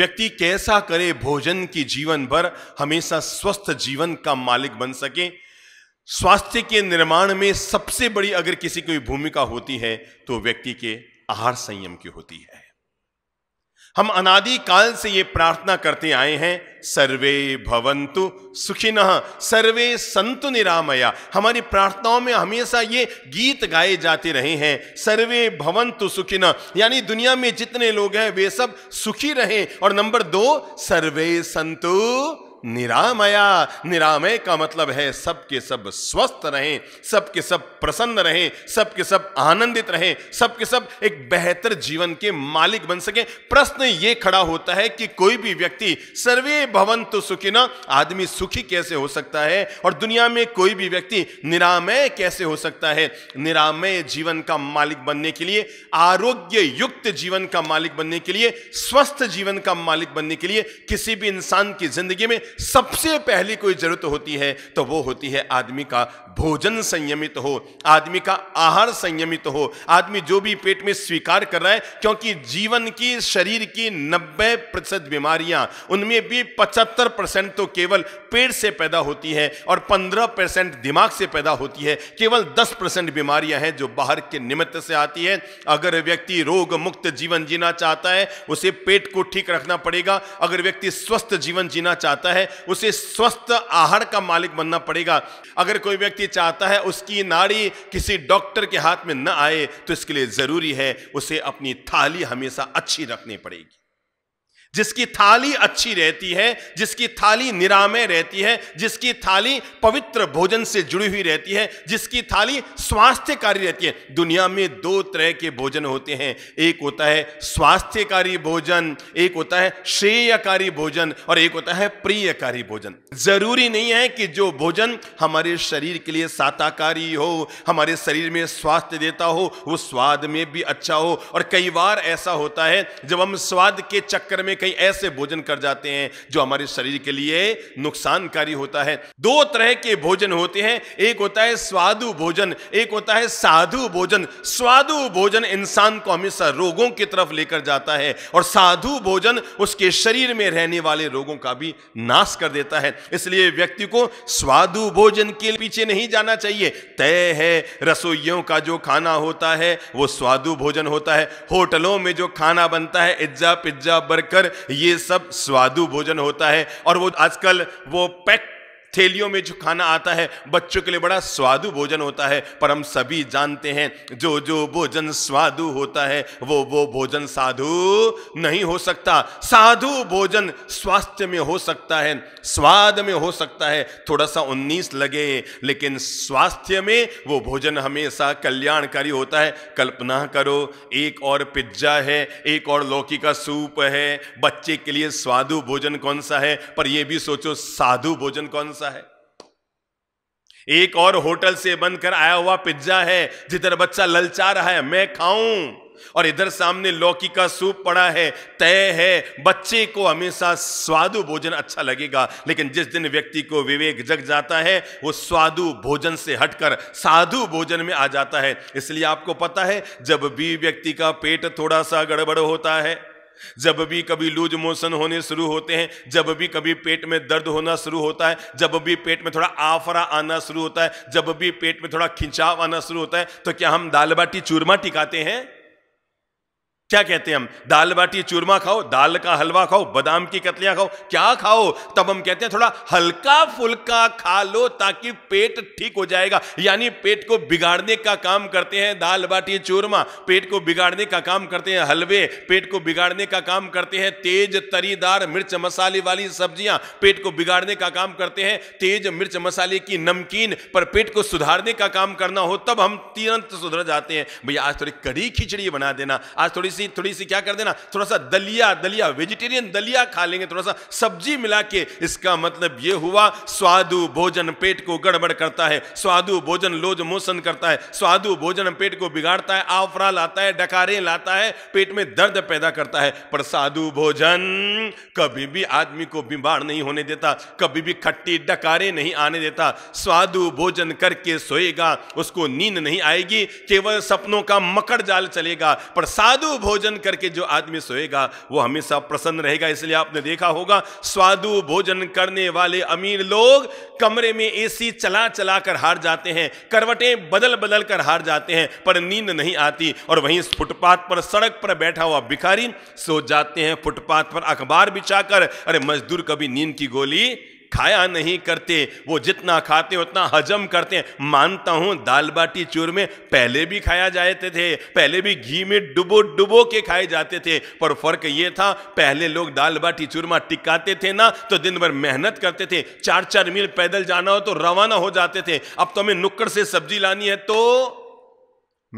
व्यक्ति कैसा करे भोजन की जीवन भर हमेशा स्वस्थ जीवन का मालिक बन सके स्वास्थ्य के निर्माण में सबसे बड़ी अगर किसी की भूमिका होती है तो व्यक्ति के आहार संयम की होती है हम अनादि काल से ये प्रार्थना करते आए हैं सर्वे भवंतु सुखिन सर्वे संतु निरामया हमारी प्रार्थनाओं में हमेशा ये गीत गाए जाते रहे हैं सर्वे भवंतु सुखिन यानी दुनिया में जितने लोग हैं वे सब सुखी रहें और नंबर दो सर्वे संतु निरामया निरामय का मतलब है सब के सब स्वस्थ रहें सब के सब प्रसन्न रहें सब के सब आनंदित रहें सब के सब एक बेहतर जीवन के मालिक बन सकें प्रश्न ये खड़ा होता है कि कोई भी व्यक्ति सर्वे भवंतु सुखी ना आदमी सुखी कैसे हो सकता है और दुनिया में कोई भी व्यक्ति निरामय कैसे हो सकता है निरामय जीवन का मालिक बनने के लिए आरोग्य युक्त जीवन का मालिक बनने के लिए स्वस्थ जीवन का मालिक बनने के लिए किसी भी इंसान की जिंदगी में सबसे पहली कोई जरूरत होती है तो वो होती है आदमी का भोजन संयमित हो आदमी का आहार संयमित हो आदमी जो भी पेट में स्वीकार कर रहा है क्योंकि जीवन की शरीर की 90 प्रतिशत बीमारियां उनमें भी 75 परसेंट तो केवल पेट से पैदा होती है और 15 परसेंट दिमाग से पैदा होती है केवल 10 परसेंट बीमारियां हैं जो बाहर के निमित्त से आती है अगर व्यक्ति रोग मुक्त जीवन जीना चाहता है उसे पेट को ठीक रखना पड़ेगा अगर व्यक्ति स्वस्थ जीवन जीना चाहता है उसे स्वस्थ आहार का मालिक बनना पड़ेगा अगर कोई व्यक्ति व्यक्ति चाहता है उसकी नाड़ी किसी डॉक्टर के हाथ में न आए तो इसके लिए ज़रूरी है उसे अपनी थाली हमेशा अच्छी रखनी पड़ेगी जिसकी थाली अच्छी रहती है जिसकी थाली निरामय रहती है जिसकी थाली पवित्र भोजन से जुड़ी हुई रहती है जिसकी थाली स्वास्थ्यकारी रहती है दुनिया में दो तरह के भोजन होते हैं एक होता है स्वास्थ्यकारी भोजन एक होता है श्रेयकारी भोजन और एक होता है प्रियकारी भोजन जरूरी नहीं है कि जो भोजन हमारे शरीर के लिए साताकारी हो हमारे शरीर में स्वास्थ्य देता हो वो स्वाद में भी अच्छा हो और कई बार ऐसा होता है जब हम स्वाद के चक्कर में कई ऐसे भोजन कर जाते हैं जो हमारे शरीर के लिए नुकसानकारी होता है दो तरह के भोजन होते हैं एक होता है स्वादु भोजन एक होता है साधु भोजन स्वादु भोजन इंसान को हमेशा रोगों की तरफ लेकर जाता है और साधु भोजन उसके शरीर में रहने वाले रोगों का भी नाश कर देता है इसलिए व्यक्ति को स्वादु भोजन के पीछे नहीं जाना चाहिए तय है रसोइयों का जो खाना होता है वो स्वादु भोजन होता है होटलों में जो खाना बनता है इज्जा पिज्जा बर्गर ये सब स्वादु भोजन होता है और वो आजकल वो पैक थैलियों में जो खाना आता है बच्चों के लिए बड़ा स्वादु भोजन होता है पर हम सभी जानते हैं जो जो भोजन स्वादु होता है वो वो भोजन साधु नहीं हो सकता साधु भोजन स्वास्थ्य में हो सकता है स्वाद में हो सकता है थोड़ा सा उन्नीस लगे लेकिन स्वास्थ्य में वो भोजन हमेशा कल्याणकारी होता है कल्पना करो एक और पिज्जा है एक और लौकी का सूप है बच्चे के लिए स्वादु भोजन कौन सा है पर यह भी सोचो साधु भोजन कौन सा सा है एक और होटल से बनकर आया हुआ पिज्जा है जिधर बच्चा ललचा रहा है मैं खाऊं और इधर सामने लौकी का सूप पड़ा है तय है बच्चे को हमेशा स्वादु भोजन अच्छा लगेगा लेकिन जिस दिन व्यक्ति को विवेक जग जाता है वो स्वादु भोजन से हटकर साधु भोजन में आ जाता है इसलिए आपको पता है जब भी व्यक्ति का पेट थोड़ा सा गड़बड़ होता है जब भी कभी लूज मोशन होने शुरू होते हैं जब भी कभी पेट में दर्द होना शुरू होता है जब भी पेट में थोड़ा आफरा आना शुरू होता है जब भी पेट में थोड़ा खिंचाव आना शुरू होता है तो क्या हम दाल बाटी चूरमा टिकाते हैं क्या कहते हैं हम दाल बाटी चूरमा खाओ दाल का हलवा खाओ बादाम की कतलियां खाओ क्या खाओ तब हम कहते हैं थोड़ा हल्का फुल्का खा लो ताकि पेट ठीक हो जाएगा यानी पेट को बिगाड़ने का काम करते हैं दाल बाटी चूरमा पेट को बिगाड़ने का काम करते हैं हलवे पेट को बिगाड़ने का काम करते हैं तेज तरीदार मिर्च मसाले वाली सब्जियां पेट को बिगाड़ने का काम करते हैं तेज मिर्च मसाले की नमकीन पर पेट को सुधारने का काम करना हो तब हम तुरंत सुधर जाते हैं भैया आज थोड़ी कड़ी खिचड़ी बना देना आज थोड़ी सी थोड़ी सी क्या कर देना थोड़ा सा दलिया दलिया वेजिटेरियन दलिया खा लेंगे थोड़ा सा सब्जी मिला के इसका मतलब ये हुआ स्वादु भोजन पेट को गड़बड़ करता है स्वादु भोजन लोज मोशन करता है स्वादु भोजन पेट को बिगाड़ता है आफरा लाता है डकारे लाता है पेट में दर्द पैदा करता है पर साधु भोजन कभी भी आदमी को बीमार नहीं होने देता कभी भी खट्टी डकारे नहीं आने देता स्वादु भोजन करके सोएगा उसको नींद नहीं आएगी केवल सपनों का मकर जाल चलेगा पर साधु भोजन करके जो आदमी सोएगा वो हमेशा प्रसन्न रहेगा इसलिए आपने देखा होगा स्वादु भोजन करने वाले अमीर लोग कमरे में एसी चला चला कर हार जाते हैं करवटें बदल बदल कर हार जाते हैं पर नींद नहीं आती और वहीं फुटपाथ पर सड़क पर बैठा हुआ भिखारी सो जाते हैं फुटपाथ पर अखबार बिछाकर अरे मजदूर कभी नींद की गोली खाया नहीं करते वो जितना खाते हैं उतना हजम करते हैं मानता हूँ दाल बाटी चूरमे पहले भी खाया जाते थे पहले भी घी में डुबो डुबो के खाए जाते थे पर फर्क ये था पहले लोग दाल बाटी चूरमा टिकाते थे ना तो दिन भर मेहनत करते थे चार चार मील पैदल जाना हो तो रवाना हो जाते थे अब तो हमें नुक्कड़ से सब्जी लानी है तो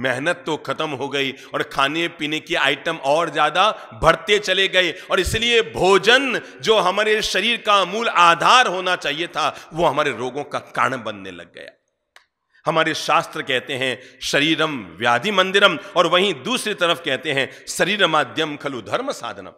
मेहनत तो खत्म हो गई और खाने पीने की आइटम और ज्यादा बढ़ते चले गए और इसलिए भोजन जो हमारे शरीर का मूल आधार होना चाहिए था वो हमारे रोगों का कारण बनने लग गया हमारे शास्त्र कहते हैं शरीरम व्याधि मंदिरम और वहीं दूसरी तरफ कहते हैं शरीर माध्यम खलु धर्म साधनम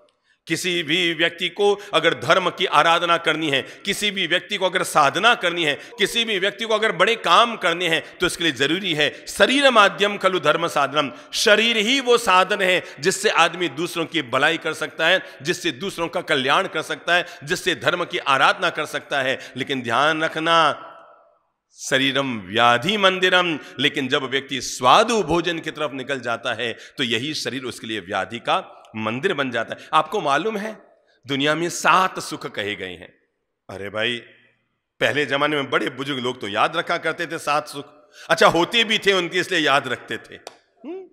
किसी भी व्यक्ति को अगर धर्म की आराधना करनी है किसी भी व्यक्ति को अगर साधना करनी है किसी भी व्यक्ति को अगर बड़े काम करने हैं तो इसके लिए जरूरी है शरीर माध्यम खलु धर्म साधनम शरीर ही वो साधन है जिससे आदमी दूसरों की भलाई कर सकता है जिससे दूसरों का कल्याण कर सकता है जिससे धर्म की आराधना कर सकता है लेकिन ध्यान रखना शरीरम व्याधि मंदिरम लेकिन जब व्यक्ति स्वादु भोजन की तरफ निकल जाता है तो यही शरीर उसके लिए व्याधि का मंदिर बन जाता है आपको मालूम है दुनिया में सात सुख कहे गए हैं अरे भाई पहले जमाने में बड़े बुजुर्ग लोग तो याद रखा करते थे सात सुख अच्छा होते भी थे उनके इसलिए याद रखते थे हुँ? हम्म।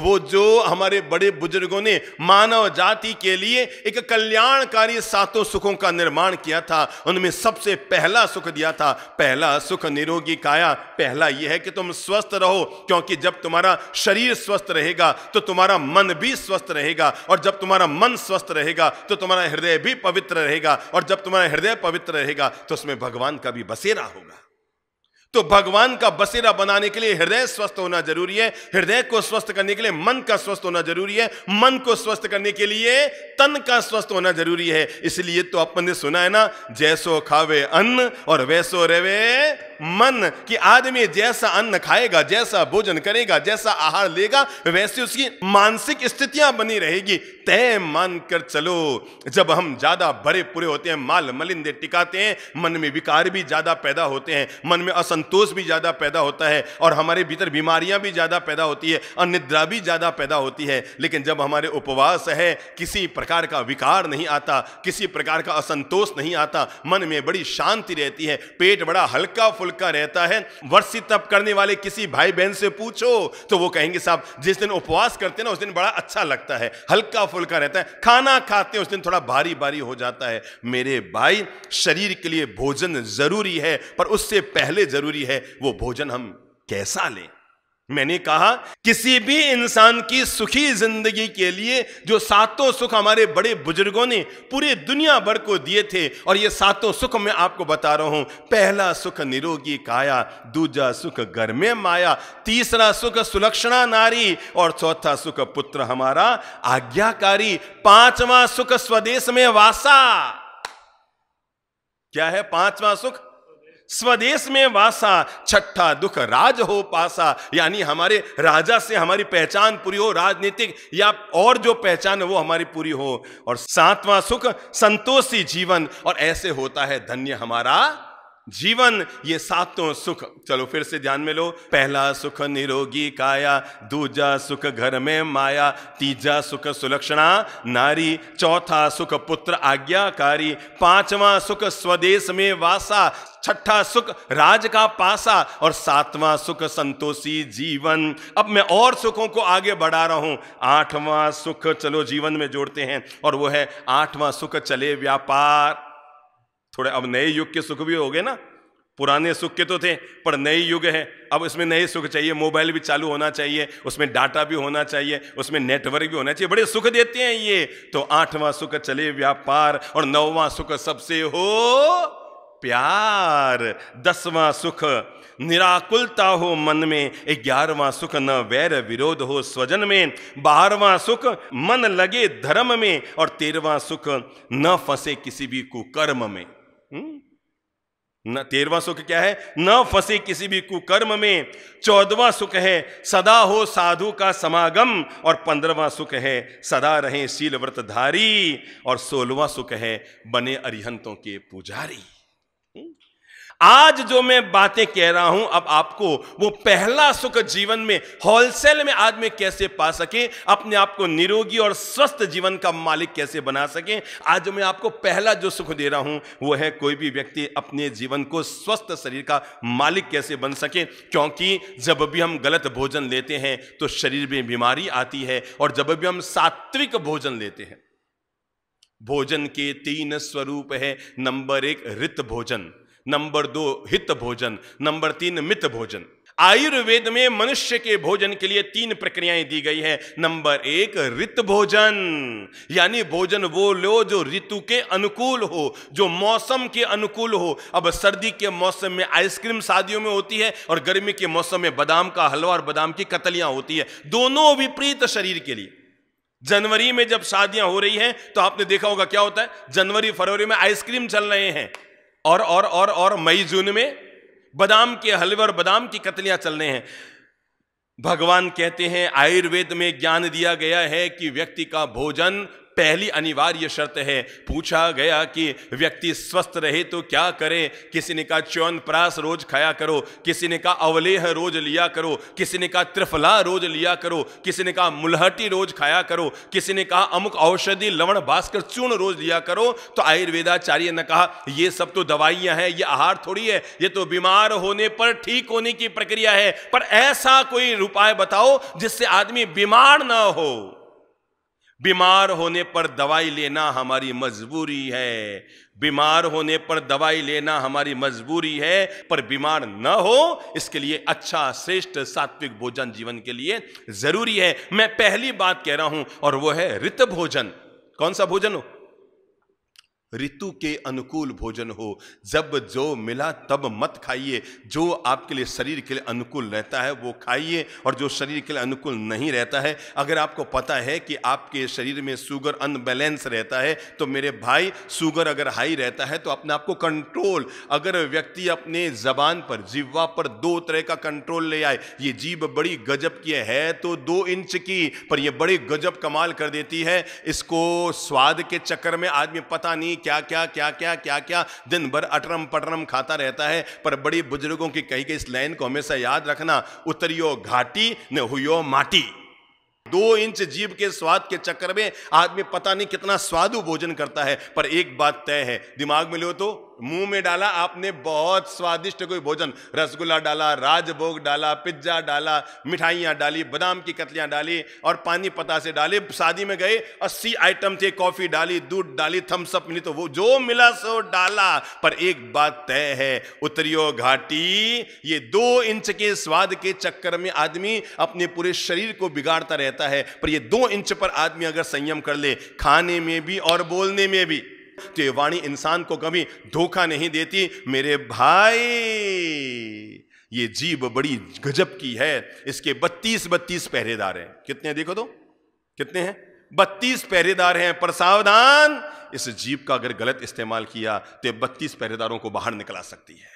वो जो हमारे बड़े बुजुर्गों ने मानव जाति के लिए एक कल्याणकारी सातों सुखों का निर्माण किया था उनमें सबसे पहला सुख दिया था पहला सुख निरोगी काया पहला यह है कि तुम स्वस्थ रहो क्योंकि जब तुम्हारा शरीर स्वस्थ रहेगा तो तुम्हारा मन भी स्वस्थ रहेगा और जब तुम्हारा मन स्वस्थ रहेगा तो तुम्हारा हृदय भी पवित्र रहेगा और जब तुम्हारा हृदय पवित्र रहेगा तो उसमें भगवान का भी बसेरा होगा तो भगवान का बसेरा बनाने के लिए हृदय स्वस्थ होना जरूरी है हृदय को स्वस्थ करने के लिए मन का स्वस्थ होना जरूरी है मन को स्वस्थ करने के लिए तन का स्वस्थ होना जरूरी है इसलिए तो अपन ने सुना है ना जैसो खावे अन्न और वैसो रेवे मन कि आदमी जैसा अन्न खाएगा जैसा भोजन करेगा जैसा आहार लेगा वैसे उसकी मानसिक स्थितियां बनी रहेगी तय मान कर चलो जब हम ज्यादा भरे पूरे होते हैं माल मलिंदे टिकाते हैं मन में विकार भी ज्यादा पैदा होते हैं मन में असंत असंतोष भी ज़्यादा पैदा होता है और हमारे भीतर बीमारियां भी ज़्यादा पैदा होती है अनिद्रा भी ज़्यादा पैदा होती है लेकिन जब हमारे उपवास है किसी प्रकार का विकार नहीं आता किसी प्रकार का असंतोष नहीं आता मन में बड़ी शांति रहती है पेट बड़ा हल्का फुल्का रहता है वर्षी तप करने वाले किसी भाई बहन से पूछो तो वो कहेंगे साहब जिस दिन उपवास करते हैं ना उस दिन बड़ा अच्छा लगता है हल्का फुल्का रहता है खाना खाते हैं उस दिन थोड़ा भारी भारी हो जाता है मेरे भाई शरीर के लिए भोजन जरूरी है पर उससे पहले जरूरी जरूरी है वो भोजन हम कैसा लें मैंने कहा किसी भी इंसान की सुखी जिंदगी के लिए जो सातों सुख हमारे बड़े बुजुर्गों ने पूरे दुनिया भर को दिए थे और ये सातों सुख मैं आपको बता रहा हूं पहला सुख निरोगी काया दूसरा सुख घर में माया तीसरा सुख सुलक्षणा नारी और चौथा सुख पुत्र हमारा आज्ञाकारी पांचवा सुख स्वदेश में वासा क्या है पांचवा सुख स्वदेश में वासा छठा दुख राज हो पासा यानी हमारे राजा से हमारी पहचान पूरी हो राजनीतिक या और जो पहचान वो हमारी पूरी हो और सातवां सुख संतोषी जीवन और ऐसे होता है धन्य हमारा जीवन ये सातों सुख चलो फिर से ध्यान में लो पहला सुख निरोगी काया दूजा सुख घर में माया तीजा सुख सुलक्षणा नारी चौथा सुख पुत्र आज्ञाकारी पांचवा सुख स्वदेश में वासा छठा सुख राज का पासा और सातवां सुख संतोषी जीवन अब मैं और सुखों को आगे बढ़ा रहा हूं आठवां सुख चलो जीवन में जोड़ते हैं और वो है आठवां सुख चले व्यापार थोड़े अब नए युग के सुख भी हो गए ना पुराने सुख के तो थे पर नए युग है अब इसमें नए सुख चाहिए मोबाइल भी चालू होना चाहिए उसमें डाटा भी होना चाहिए उसमें नेटवर्क भी होना चाहिए बड़े सुख देते हैं ये तो आठवां सुख चले व्यापार और नौवां सुख सबसे हो प्यार दसवां सुख निराकुलता हो मन में ग्यारहवां सुख न वैर विरोध हो स्वजन में बारहवां सुख मन लगे धर्म में और तेरहवां सुख न फंसे किसी भी कुकर्म में हम्म? न तेरवा सुख क्या है न फंसे किसी भी कुकर्म में चौदवा सुख है सदा हो साधु का समागम और पंद्रवा सुख है सदा रहे शील व्रतधारी और सोलवा सुख है बने अरिहंतों के पुजारी आज जो मैं बातें कह रहा हूं अब आपको वो पहला सुख जीवन में होलसेल में आदमी कैसे पा सके अपने आप को निरोगी और स्वस्थ जीवन का मालिक कैसे बना सके आज मैं आपको पहला जो सुख दे रहा हूं वो है कोई भी व्यक्ति अपने जीवन को स्वस्थ शरीर का मालिक कैसे बन सके क्योंकि जब भी हम गलत भोजन लेते हैं तो शरीर में बीमारी आती है और जब भी हम सात्विक भोजन लेते हैं भोजन के तीन स्वरूप है नंबर एक रित भोजन नंबर दो हित भोजन नंबर तीन मित भोजन आयुर्वेद में मनुष्य के भोजन के लिए तीन प्रक्रियाएं दी गई है नंबर एक ऋत भोजन यानी भोजन वो लो जो ऋतु के अनुकूल हो जो मौसम के अनुकूल हो अब सर्दी के मौसम में आइसक्रीम शादियों में होती है और गर्मी के मौसम में बादाम का हलवा और बादाम की कतलियां होती है दोनों विपरीत शरीर के लिए जनवरी में जब शादियां हो रही हैं तो आपने देखा होगा क्या होता है जनवरी फरवरी में आइसक्रीम चल रहे हैं और और और और मई जून में बादाम के हलवे और बादाम की कतलियां चल रहे हैं भगवान कहते हैं आयुर्वेद में ज्ञान दिया गया है कि व्यक्ति का भोजन पहली अनिवार्य शर्त है पूछा गया कि व्यक्ति स्वस्थ रहे तो क्या करे किसी ने कहा च्यवन प्रास रोज खाया करो किसी ने कहा अवलेह रोज लिया करो किसी ने कहा त्रिफला रोज लिया करो किसी ने कहा मुलहटी रोज खाया करो किसी ने कहा अमुक औषधि लवण भास्कर चूर्ण रोज लिया करो तो आयुर्वेदाचार्य ने कहा यह सब तो दवाइयां हैं ये आहार थोड़ी है ये तो बीमार होने पर ठीक होने की प्रक्रिया है पर ऐसा कोई उपाय बताओ जिससे आदमी बीमार ना हो बीमार होने पर दवाई लेना हमारी मजबूरी है बीमार होने पर दवाई लेना हमारी मजबूरी है पर बीमार न हो इसके लिए अच्छा श्रेष्ठ सात्विक भोजन जीवन के लिए जरूरी है मैं पहली बात कह रहा हूं और वो है रित भोजन कौन सा भोजन हो ऋतु के अनुकूल भोजन हो जब जो मिला तब मत खाइए जो आपके लिए शरीर के लिए अनुकूल रहता है वो खाइए और जो शरीर के लिए अनुकूल नहीं रहता है अगर आपको पता है कि आपके शरीर में शुगर अनबैलेंस रहता है तो मेरे भाई शुगर अगर हाई रहता है तो अपने आप को कंट्रोल अगर व्यक्ति अपने जबान पर जीववा पर दो तरह का कंट्रोल ले आए ये जीव बड़ी गजब की है तो दो इंच की पर यह बड़ी गजब कमाल कर देती है इसको स्वाद के चक्कर में आदमी पता नहीं क्या क्या क्या क्या क्या क्या दिन भर अटरम पटरम खाता रहता है पर बड़ी बुजुर्गों की कही गई इस लाइन को हमेशा याद रखना उतरियो घाटी न हुयो माटी दो इंच जीव के स्वाद के चक्कर में आदमी पता नहीं कितना स्वादु भोजन करता है पर एक बात तय है दिमाग में लो तो मुंह में डाला आपने बहुत स्वादिष्ट कोई भोजन रसगुल्ला डाला राजभोग डाला पिज्जा डाला मिठाइयाँ डाली बादाम की कतलियाँ डाली और पानी पता से डाले शादी में गए अस्सी आइटम थे कॉफ़ी डाली दूध डाली थम्सअप मिली तो वो जो मिला सो डाला पर एक बात तय है उतरियो घाटी ये दो इंच के स्वाद के चक्कर में आदमी अपने पूरे शरीर को बिगाड़ता रहता है पर ये दो इंच पर आदमी अगर संयम कर ले खाने में भी और बोलने में भी तो ये वाणी इंसान को कभी धोखा नहीं देती मेरे भाई ये जीव बड़ी गजब की है इसके बत्तीस बत्तीस पहरेदार हैं कितने देखो तो कितने हैं बत्तीस पहरेदार हैं पर सावधान इस जीव का अगर गलत इस्तेमाल किया तो ये बत्तीस पहरेदारों को बाहर निकला सकती है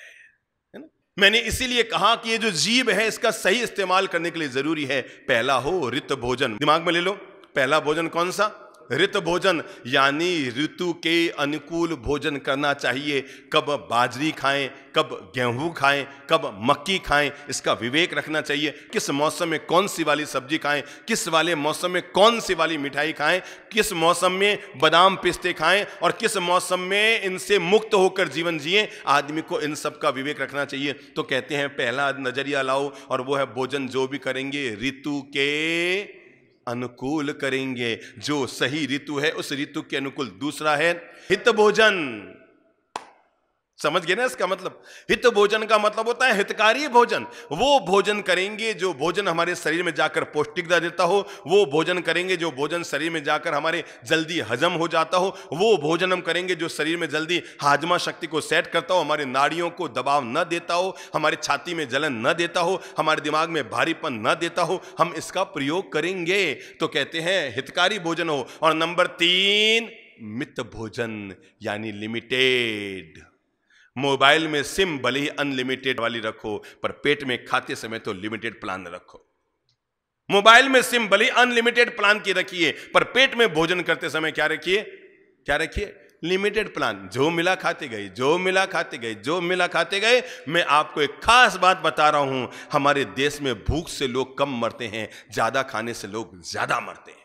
मैंने इसीलिए कहा कि ये जो जीव है इसका सही इस्तेमाल करने के लिए जरूरी है पहला हो रित भोजन दिमाग में ले लो पहला भोजन कौन सा ऋत भोजन यानी ऋतु के अनुकूल भोजन करना चाहिए कब बाजरी खाएं कब गेहूं खाएं कब मक्की खाएं इसका विवेक रखना चाहिए किस मौसम में कौन सी वाली सब्जी खाएं किस वाले मौसम में कौन सी वाली मिठाई खाएं किस मौसम में बादाम पिस्ते खाएं और किस मौसम में इनसे मुक्त होकर जीवन जिए आदमी को इन सब का विवेक रखना चाहिए तो कहते हैं पहला नज़रिया लाओ और वो है भोजन जो भी करेंगे ऋतु के अनुकूल करेंगे जो सही ऋतु है उस ऋतु के अनुकूल दूसरा है हित भोजन समझ गए ना इसका मतलब हित भोजन का मतलब होता है हितकारी भोजन वो भोजन करेंगे जो भोजन हमारे शरीर में जाकर पौष्टिकता देता हो वो भोजन करेंगे जो भोजन शरीर में जाकर हमारे जल्दी हजम हो जाता हो वो भोजन हम करेंगे जो शरीर में जल्दी हाजमा शक्ति को सेट करता हो हमारे नाड़ियों को दबाव न देता हो हमारे छाती में जलन न देता हो हमारे दिमाग में भारीपन न देता हो हम इसका प्रयोग करेंगे तो कहते हैं हितकारी भोजन हो और नंबर तीन मित भोजन यानी लिमिटेड मोबाइल में सिम भले ही अनलिमिटेड वाली रखो पर पेट में खाते समय तो लिमिटेड प्लान रखो मोबाइल में सिम भले ही अनलिमिटेड प्लान की रखिए पर पेट में भोजन करते समय क्या रखिए क्या रखिए लिमिटेड प्लान जो मिला खाते गए जो मिला खाते गए जो मिला खाते गए मैं आपको एक खास बात बता रहा हूं हमारे देश में भूख से लोग कम मरते हैं ज्यादा खाने से लोग ज्यादा मरते हैं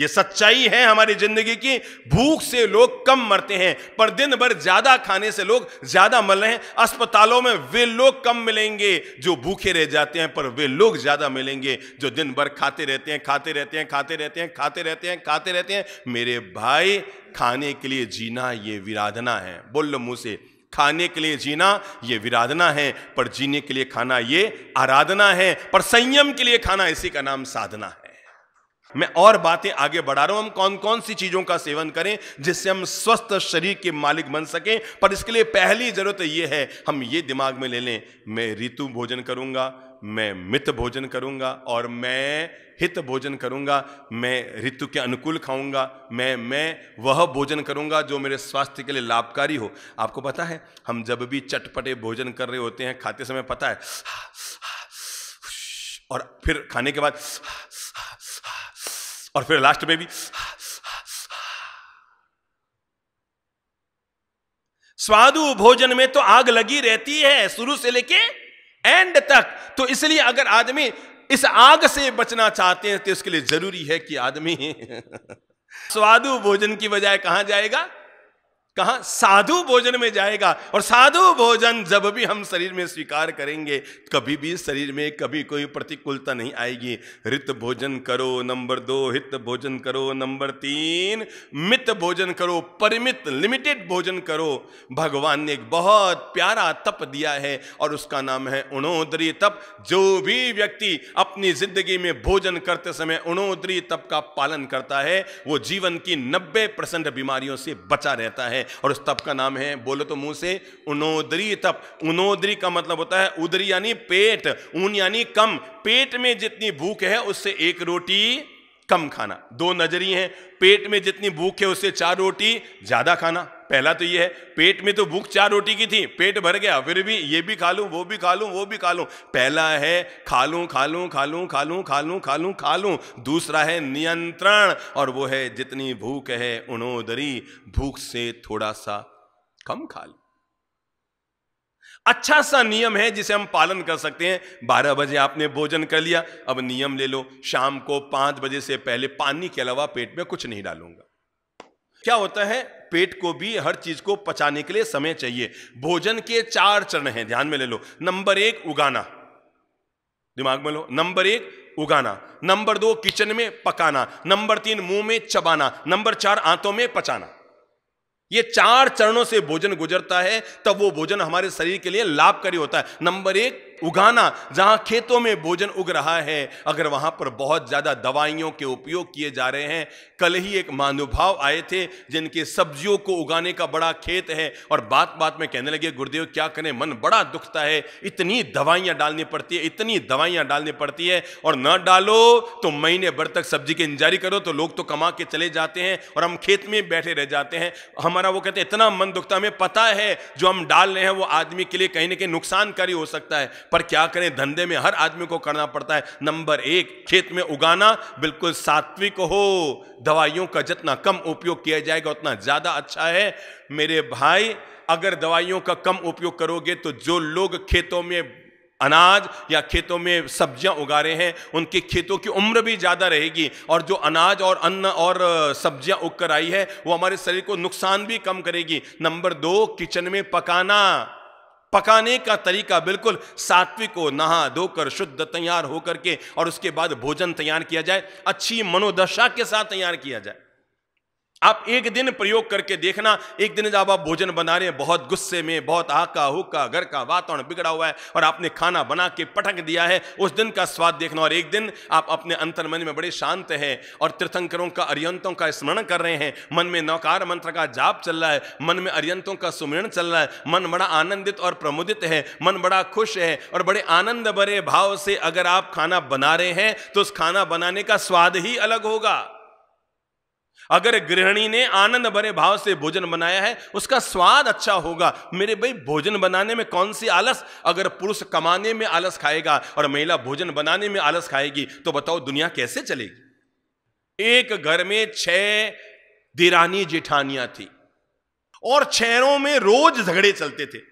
ये सच्चाई है हमारी जिंदगी की भूख से लोग कम मरते हैं पर दिन भर ज्यादा खाने से लोग ज्यादा मर रहे हैं अस्पतालों में वे लोग कम मिलेंगे जो भूखे रह जाते हैं पर वे लोग ज्यादा मिलेंगे जो दिन भर खाते रहते हैं खाते रहते हैं खाते रहते हैं खाते रहते हैं खाते रहते हैं मेरे भाई खाने के लिए जीना ये विराधना है बोल लो मुँह से खाने के लिए जीना ये विराधना है पर जीने के लिए खाना ये आराधना है पर संयम के लिए खाना इसी का नाम साधना है मैं और बातें आगे बढ़ा रहा हूं हम कौन कौन सी चीजों का सेवन करें जिससे हम स्वस्थ शरीर के मालिक बन सकें पर इसके लिए पहली जरूरत यह है हम ये दिमाग में ले लें मैं ऋतु भोजन करूंगा मैं मित भोजन करूंगा और मैं हित भोजन करूंगा मैं ऋतु के अनुकूल खाऊंगा मैं मैं वह भोजन करूंगा जो मेरे स्वास्थ्य के लिए लाभकारी हो आपको पता है हम जब भी चटपटे भोजन कर रहे होते हैं खाते समय पता है हाँ, हाँ, और फिर खाने के बाद हाँ, और फिर लास्ट में भी स्वादु भोजन में तो आग लगी रहती है शुरू से लेके एंड तक तो इसलिए अगर आदमी इस आग से बचना चाहते हैं तो इसके लिए जरूरी है कि आदमी स्वादु भोजन की बजाय कहां जाएगा कहा साधु भोजन में जाएगा और साधु भोजन जब भी हम शरीर में स्वीकार करेंगे कभी भी शरीर में कभी कोई प्रतिकूलता नहीं आएगी रित भोजन करो नंबर दो हित भोजन करो नंबर तीन मित भोजन करो परिमित लिमिटेड भोजन करो भगवान ने एक बहुत प्यारा तप दिया है और उसका नाम है उणोदरी तप जो भी व्यक्ति अपनी जिंदगी में भोजन करते समय उणोदरी तप का पालन करता है वो जीवन की नब्बे बीमारियों से बचा रहता है है और उस तप का नाम है बोलो तो मुंह से उनोदरी तप उनोदरी का मतलब होता है उदरी यानी पेट ऊन यानी कम पेट में जितनी भूख है उससे एक रोटी कम खाना दो नजरी हैं पेट में जितनी भूख है उससे चार रोटी ज्यादा खाना पहला तो ये है पेट में तो भूख चार रोटी की थी पेट भर गया फिर भी ये भी खा लू वो भी खा लू वो भी खा लू पहला है खा लू खा लू खा लू खा लू खा लू खा लू खा लू दूसरा है नियंत्रण और वो है जितनी भूख है उणोदरी भूख से थोड़ा सा कम खा लू अच्छा सा नियम है जिसे हम पालन कर सकते हैं बारह बजे आपने भोजन कर लिया अब नियम ले लो शाम को पांच बजे से पहले पानी के अलावा पेट में कुछ नहीं डालूंगा क्या होता है पेट को भी हर चीज को पचाने के लिए समय चाहिए भोजन के चार चरण हैं ध्यान में ले लो नंबर एक उगाना दिमाग में लो नंबर एक उगाना नंबर दो किचन में पकाना नंबर तीन मुंह में चबाना नंबर चार आंतों में पचाना ये चार चरणों से भोजन गुजरता है तब वो भोजन हमारे शरीर के लिए लाभकारी होता है नंबर एक उगाना जहां खेतों में भोजन उग रहा है अगर वहां पर बहुत ज़्यादा दवाइयों के उपयोग किए जा रहे हैं कल ही एक महानुभाव आए थे जिनके सब्जियों को उगाने का बड़ा खेत है और बात बात में कहने लगे गुरुदेव क्या करें मन बड़ा दुखता है इतनी दवाइयां डालनी पड़ती है इतनी दवाइयां डालनी पड़ती है और न डालो तो महीने भर तक सब्जी की इंजारी करो तो लोग तो कमा के चले जाते हैं और हम खेत में बैठे रह जाते हैं हमारा वो कहते हैं इतना मन दुखता हमें पता है जो हम डाल रहे हैं वो आदमी के लिए कहीं ना कहीं नुकसानकारी हो सकता है पर क्या करें धंधे में हर आदमी को करना पड़ता है नंबर एक खेत में उगाना बिल्कुल सात्विक हो दवाइयों का जितना कम उपयोग किया जाएगा उतना ज़्यादा अच्छा है मेरे भाई अगर दवाइयों का कम उपयोग करोगे तो जो लोग खेतों में अनाज या खेतों में सब्जियां उगा रहे हैं उनके खेतों की उम्र भी ज़्यादा रहेगी और जो अनाज और अन्न और सब्जियां उग कर आई है वो हमारे शरीर को नुकसान भी कम करेगी नंबर दो किचन में पकाना पकाने का तरीका बिल्कुल सात्विक हो नहा धोकर शुद्ध तैयार होकर के और उसके बाद भोजन तैयार किया जाए अच्छी मनोदशा के साथ तैयार किया जाए आप एक दिन प्रयोग करके देखना एक दिन जब आप भोजन बना रहे हैं बहुत गुस्से में बहुत आका हुक्का घर का वातावरण बिगड़ा हुआ है और आपने खाना बना के पटक दिया है उस दिन का स्वाद देखना और एक दिन आप अपने अंतर मन में बड़े शांत हैं और तीर्थंकरों का अरियंतों का स्मरण कर रहे हैं मन में नौकार मंत्र का जाप चल रहा है मन में अरियंतों का सुमरण चल रहा है मन बड़ा आनंदित और प्रमुदित है मन बड़ा खुश है और बड़े आनंद भरे भाव से अगर आप खाना बना रहे हैं तो उस खाना बनाने का स्वाद ही अलग होगा अगर गृहिणी ने आनंद भरे भाव से भोजन बनाया है उसका स्वाद अच्छा होगा मेरे भाई भोजन बनाने में कौन सी आलस अगर पुरुष कमाने में आलस खाएगा और महिला भोजन बनाने में आलस खाएगी तो बताओ दुनिया कैसे चलेगी एक घर में छह दीरानी जेठानियां थी और छहरों में रोज झगड़े चलते थे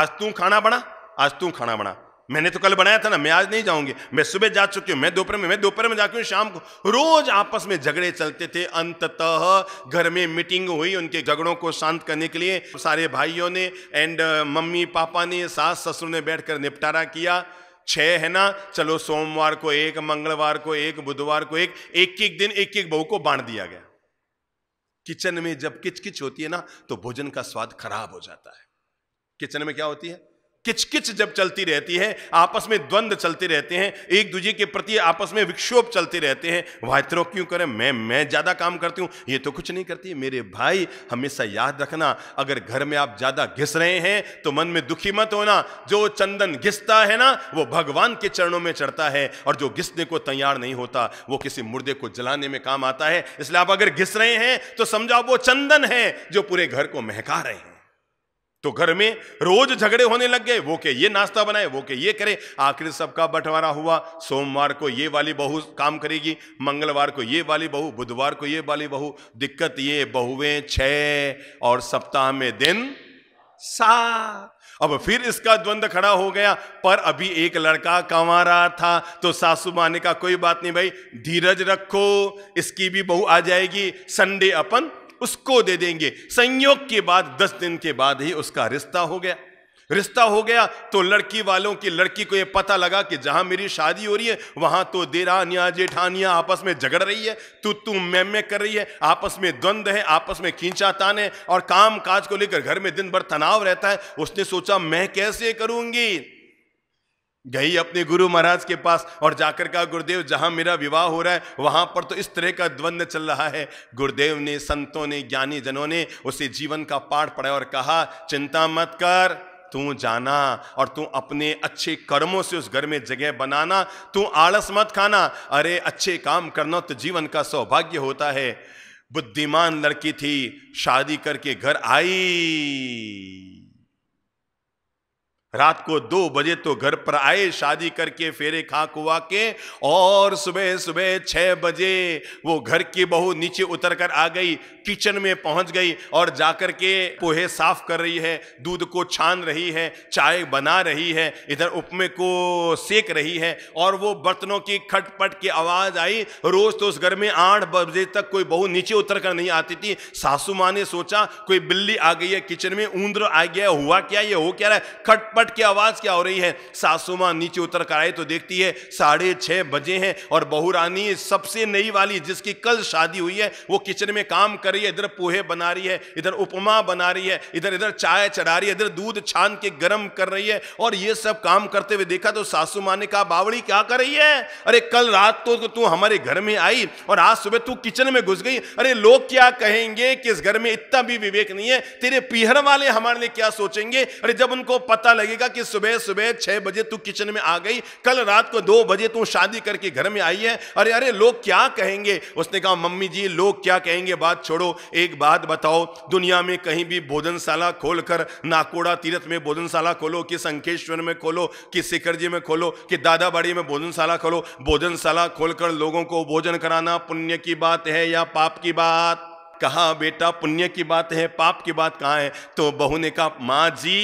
आज तू खाना बना आज तू खाना बना मैंने तो कल बनाया था ना मैं आज नहीं जाऊंगी मैं सुबह जा चुकी हूं मैं दोपहर में मैं दोपहर में हूँ शाम को रोज आपस में झगड़े चलते थे अंततः घर में मीटिंग हुई उनके झगड़ों को शांत करने के लिए सारे भाइयों ने एंड uh, मम्मी पापा ने सास ससुर ने बैठकर निपटारा किया छह है ना चलो सोमवार को एक मंगलवार को एक बुधवार को एक एक एक दिन एक एक बहू को बांट दिया गया किचन में जब किचकिच होती है ना तो भोजन का स्वाद खराब हो जाता है किचन में क्या होती है किचकिच जब चलती रहती है आपस में द्वंद्व चलते रहते हैं एक दूसरे के प्रति आपस में विक्षोभ चलते रहते हैं भाई तेरा क्यों करें मैं मैं ज़्यादा काम करती हूँ ये तो कुछ नहीं करती मेरे भाई हमेशा याद रखना अगर घर में आप ज़्यादा घिस रहे हैं तो मन में दुखी मत होना जो चंदन घिसता है ना वो भगवान के चरणों में चढ़ता है और जो घिसने को तैयार नहीं होता वो किसी मुर्दे को जलाने में काम आता है इसलिए आप अगर घिस रहे हैं तो समझाओ वो चंदन है जो पूरे घर को महका रहे हैं तो घर में रोज झगड़े होने लग गए वो के ये नाश्ता बनाए वो के ये करे आखिर सबका बंटवारा हुआ सोमवार को ये वाली बहू काम करेगी मंगलवार को ये वाली बहू बुधवार को ये वाली बहू दिक्कत ये बहुएं छ और सप्ताह में दिन सात अब फिर इसका द्वंद्व खड़ा हो गया पर अभी एक लड़का कमा रहा था तो सासू माने का कोई बात नहीं भाई धीरज रखो इसकी भी बहू आ जाएगी संडे अपन उसको दे देंगे संयोग के बाद दस दिन के बाद ही उसका रिश्ता हो गया रिश्ता हो गया तो लड़की वालों की लड़की को यह पता लगा कि जहां मेरी शादी हो रही है वहां तो देरानिया जेठानिया आपस में झगड़ रही है तू तू मैं मैं कर रही है आपस में द्वंद्व है आपस में खींचा तान है और काम काज को लेकर घर में दिन भर तनाव रहता है उसने सोचा मैं कैसे करूंगी गई अपने गुरु महाराज के पास और जाकर का गुरुदेव जहां मेरा विवाह हो रहा है वहां पर तो इस तरह का द्वंद्व चल रहा है गुरुदेव ने संतों ने ज्ञानी जनों ने उसे जीवन का पाठ पढ़ा और कहा चिंता मत कर तू जाना और तू अपने अच्छे कर्मों से उस घर में जगह बनाना तू आलस मत खाना अरे अच्छे काम करना तो जीवन का सौभाग्य होता है बुद्धिमान लड़की थी शादी करके घर आई रात को दो बजे तो घर पर आए शादी करके फेरे खा खुआ के और सुबह सुबह छह बजे वो घर की बहू नीचे उतर कर आ गई किचन में पहुंच गई और जाकर के पोहे साफ कर रही है दूध को छान रही है चाय बना रही है इधर उपमे को सेक रही है और वो बर्तनों की खटपट की आवाज़ आई रोज़ तो उस घर में आठ बजे तक कोई बहू नीचे उतर कर नहीं आती थी सासू माँ ने सोचा कोई बिल्ली आ गई है किचन में ऊंद्र आ गया हुआ क्या ये हो क्या रहा है खटपट फटफट की आवाज़ क्या हो रही है सासू मां नीचे उतर कर आई तो देखती है साढ़े छह बजे हैं और बहू रानी सबसे नई वाली जिसकी कल शादी हुई है वो किचन में काम कर रही है इधर पोहे बना रही है इधर उपमा बना रही है इधर इधर चाय चढ़ा रही है इधर दूध छान के गर्म कर रही है और ये सब काम करते हुए देखा तो सासू माँ ने कहा बावड़ी क्या कर रही है अरे कल रात तो तू हमारे घर में आई और आज सुबह तू किचन में घुस गई अरे लोग क्या कहेंगे कि इस घर में इतना भी विवेक नहीं है तेरे पीहर वाले हमारे लिए क्या सोचेंगे अरे जब उनको पता लगे लगेगा कि सुबह सुबह छह बजे तू किचन में आ गई कल रात को दो बजे तू शादी करके घर में आई है अरे अरे लोग क्या कहेंगे उसने कहा मम्मी जी लोग क्या कहेंगे बात छोड़ो एक बात बताओ दुनिया में कहीं भी भोजनशाला खोलकर नाकोड़ा तीर्थ में भोजनशाला खोलो कि संकेश्वर में खोलो कि शिखर जी में खोलो कि दादाबाड़ी में भोजनशाला खोलो भोजनशाला खोलकर लोगों को भोजन कराना पुण्य की बात है या पाप की बात कहा बेटा पुण्य की बात है पाप की बात कहाँ है तो बहू ने कहा माँ जी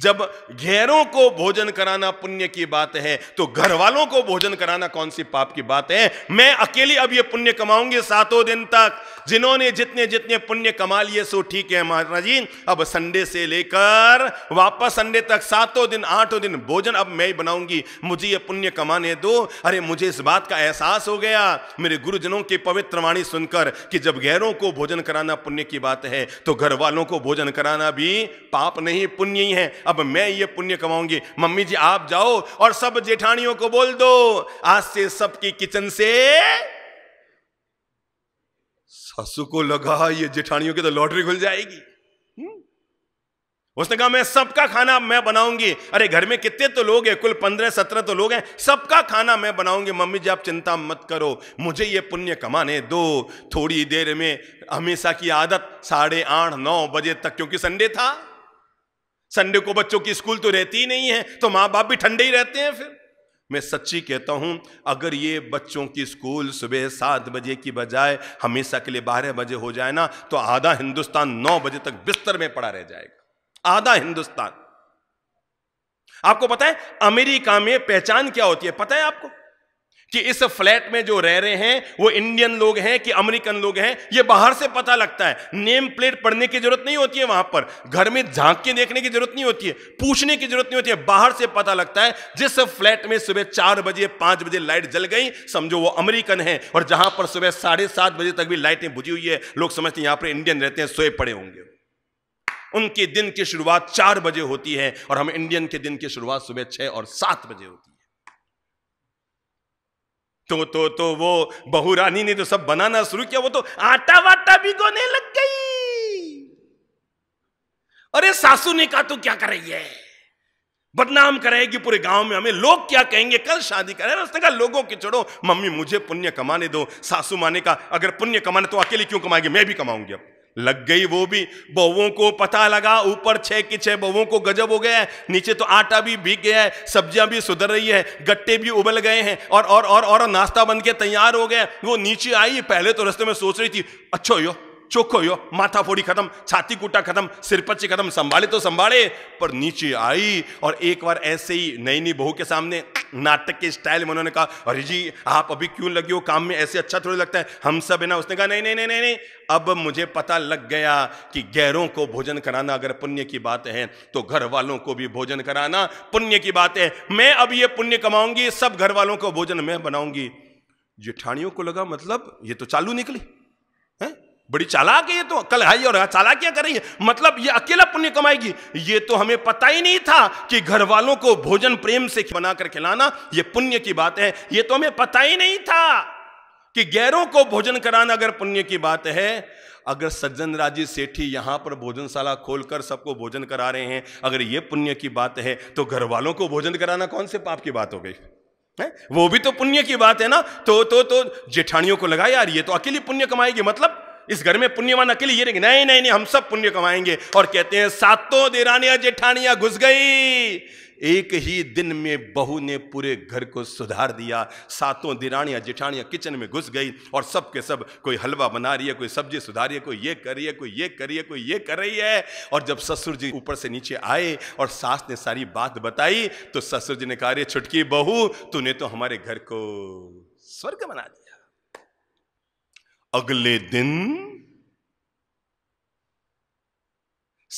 जब घेरों को भोजन कराना पुण्य की बात है तो घर वालों को भोजन कराना कौन सी पाप की बात है मैं अकेली अब ये पुण्य कमाऊंगी सातों दिन तक जिन्होंने जितने जितने पुण्य कमा लिए सो ठीक है महाराज जी अब संडे से लेकर वापस संडे तक सातों दिन आठों दिन भोजन अब मैं ही बनाऊंगी मुझे ये पुण्य कमाने दो अरे मुझे इस बात का एहसास हो गया मेरे गुरुजनों की पवित्र वाणी सुनकर कि जब गैरों को भोजन कराना पुण्य की बात है तो घर वालों को भोजन कराना भी पाप नहीं पुण्य ही है अब मैं ये पुण्य कमाऊंगी मम्मी जी आप जाओ और सब जेठानियों को बोल दो आज से सबकी किचन से सासू को लगा ये जेठानियों की तो लॉटरी खुल जाएगी हम्म। उसने कहा मैं सबका खाना मैं बनाऊंगी अरे घर में कितने तो लोग हैं कुल पंद्रह सत्रह तो लोग हैं सबका खाना मैं बनाऊंगी मम्मी जी आप चिंता मत करो मुझे ये पुण्य कमाने दो थोड़ी देर में हमेशा की आदत साढ़े आठ नौ बजे तक क्योंकि संडे था संडे को बच्चों की स्कूल तो रहती ही नहीं है तो माँ बाप भी ठंडे ही रहते हैं फिर मैं सच्ची कहता हूं अगर ये बच्चों की स्कूल सुबह सात बजे की बजाय हमेशा के लिए बारह बजे हो जाए ना तो आधा हिंदुस्तान नौ बजे तक बिस्तर में पड़ा रह जाएगा आधा हिंदुस्तान आपको पता है अमेरिका में पहचान क्या होती है पता है आपको कि इस फ्लैट में जो रह रहे हैं वो इंडियन लोग हैं कि अमेरिकन लोग हैं ये बाहर से पता लगता है नेम प्लेट पढ़ने की जरूरत नहीं होती है वहां पर घर में झांक के देखने की जरूरत नहीं होती है पूछने की जरूरत नहीं होती है बाहर से पता लगता है जिस फ्लैट में सुबह चार बजे पांच बजे लाइट जल गई समझो वो अमरीकन है और जहां पर सुबह साढ़े सात बजे तक भी लाइटें बुझी हुई है लोग समझते हैं यहां पर इंडियन रहते हैं सोए पड़े होंगे उनके दिन की शुरुआत चार बजे होती है और हम इंडियन के दिन की शुरुआत सुबह छह और सात बजे होती है तो तो तो वो बहु रानी ने तो सब बनाना शुरू किया वो तो आटा वाटा भी गोने लग गई अरे सासू ने कहा तू क्या कर रही है बदनाम करेगी पूरे गांव में हमें लोग क्या कहेंगे कल शादी करें उसने कहा लोगों के छोड़ो मम्मी मुझे पुण्य कमाने दो सासू माने का अगर पुण्य कमाने तो अकेले क्यों कमाएगी मैं भी कमाऊंगी अब लग गई वो भी बहुओं को पता लगा ऊपर छह की छह बहुओं को गजब हो गया है नीचे तो आटा भी भीग गया है सब्जियां भी सुधर रही है गट्टे भी उबल गए हैं और और और और नाश्ता बन के तैयार हो गया वो नीचे आई पहले तो रस्ते में सोच रही थी अच्छा यो चोखो यो રહ્યો खत्म छाती कूटा खत्म सिर सिरपच्ची खत्म संभाले तो संभाले पर नीचे आई और एक बार ऐसे ही नई नई बहू के सामने नाटक के स्टाइल में उन्होंने कहा अरे जी आप अभी क्यों लगी हो काम में ऐसे अच्छा थोड़ी लगता है हम सब है ना उसने कहा नहीं नहीं नहीं नहीं अब मुझे पता लग गया कि गैरों को भोजन कराना अगर पुण्य की बात है तो घर वालों को भी भोजन कराना पुण्य की बात है मैं अब ये पुण्य कमाऊंगी सब घर वालों को भोजन मैं बनाऊंगी जेठानियों को लगा मतलब ये तो चालू निकली बड़ी चालाक है ये तो कल हाई और चालाकियां कर रही है मतलब ये अकेला पुण्य कमाएगी ये तो हमें पता ही नहीं था कि घर वालों को भोजन प्रेम से बनाकर खिलाना ये पुण्य की बात है ये तो हमें पता ही नहीं था कि गैरों को भोजन कराना अगर पुण्य की बात है अगर सज्जन राजी सेठी यहां पर भोजनशाला खोलकर सबको भोजन करा रहे हैं अगर ये पुण्य की बात है तो घर वालों को भोजन कराना कौन से पाप की बात हो गई है वो भी तो पुण्य की बात है ना तो तो तो जेठानियों को लगा यार ये तो अकेली पुण्य कमाएगी मतलब इस घर में पुण्यवान अकेले ये नहीं नहीं नहीं हम सब पुण्य कमाएंगे और कहते हैं सातों देरानियां जेठानियां घुस गई एक ही दिन में बहू ने पूरे घर को सुधार दिया सातों दिरानियाँ जिठानियाँ किचन में घुस गई और सब के सब कोई हलवा बना रही है कोई सब्जी सुधार रही है कोई ये कर रही है कोई ये कर रही है कोई ये कर रही है और जब ससुर जी ऊपर से नीचे आए और सास ने सारी बात बताई तो ससुर जी ने कहा रे छुटकी बहू तूने तो हमारे घर को स्वर्ग बना दिया अगले दिन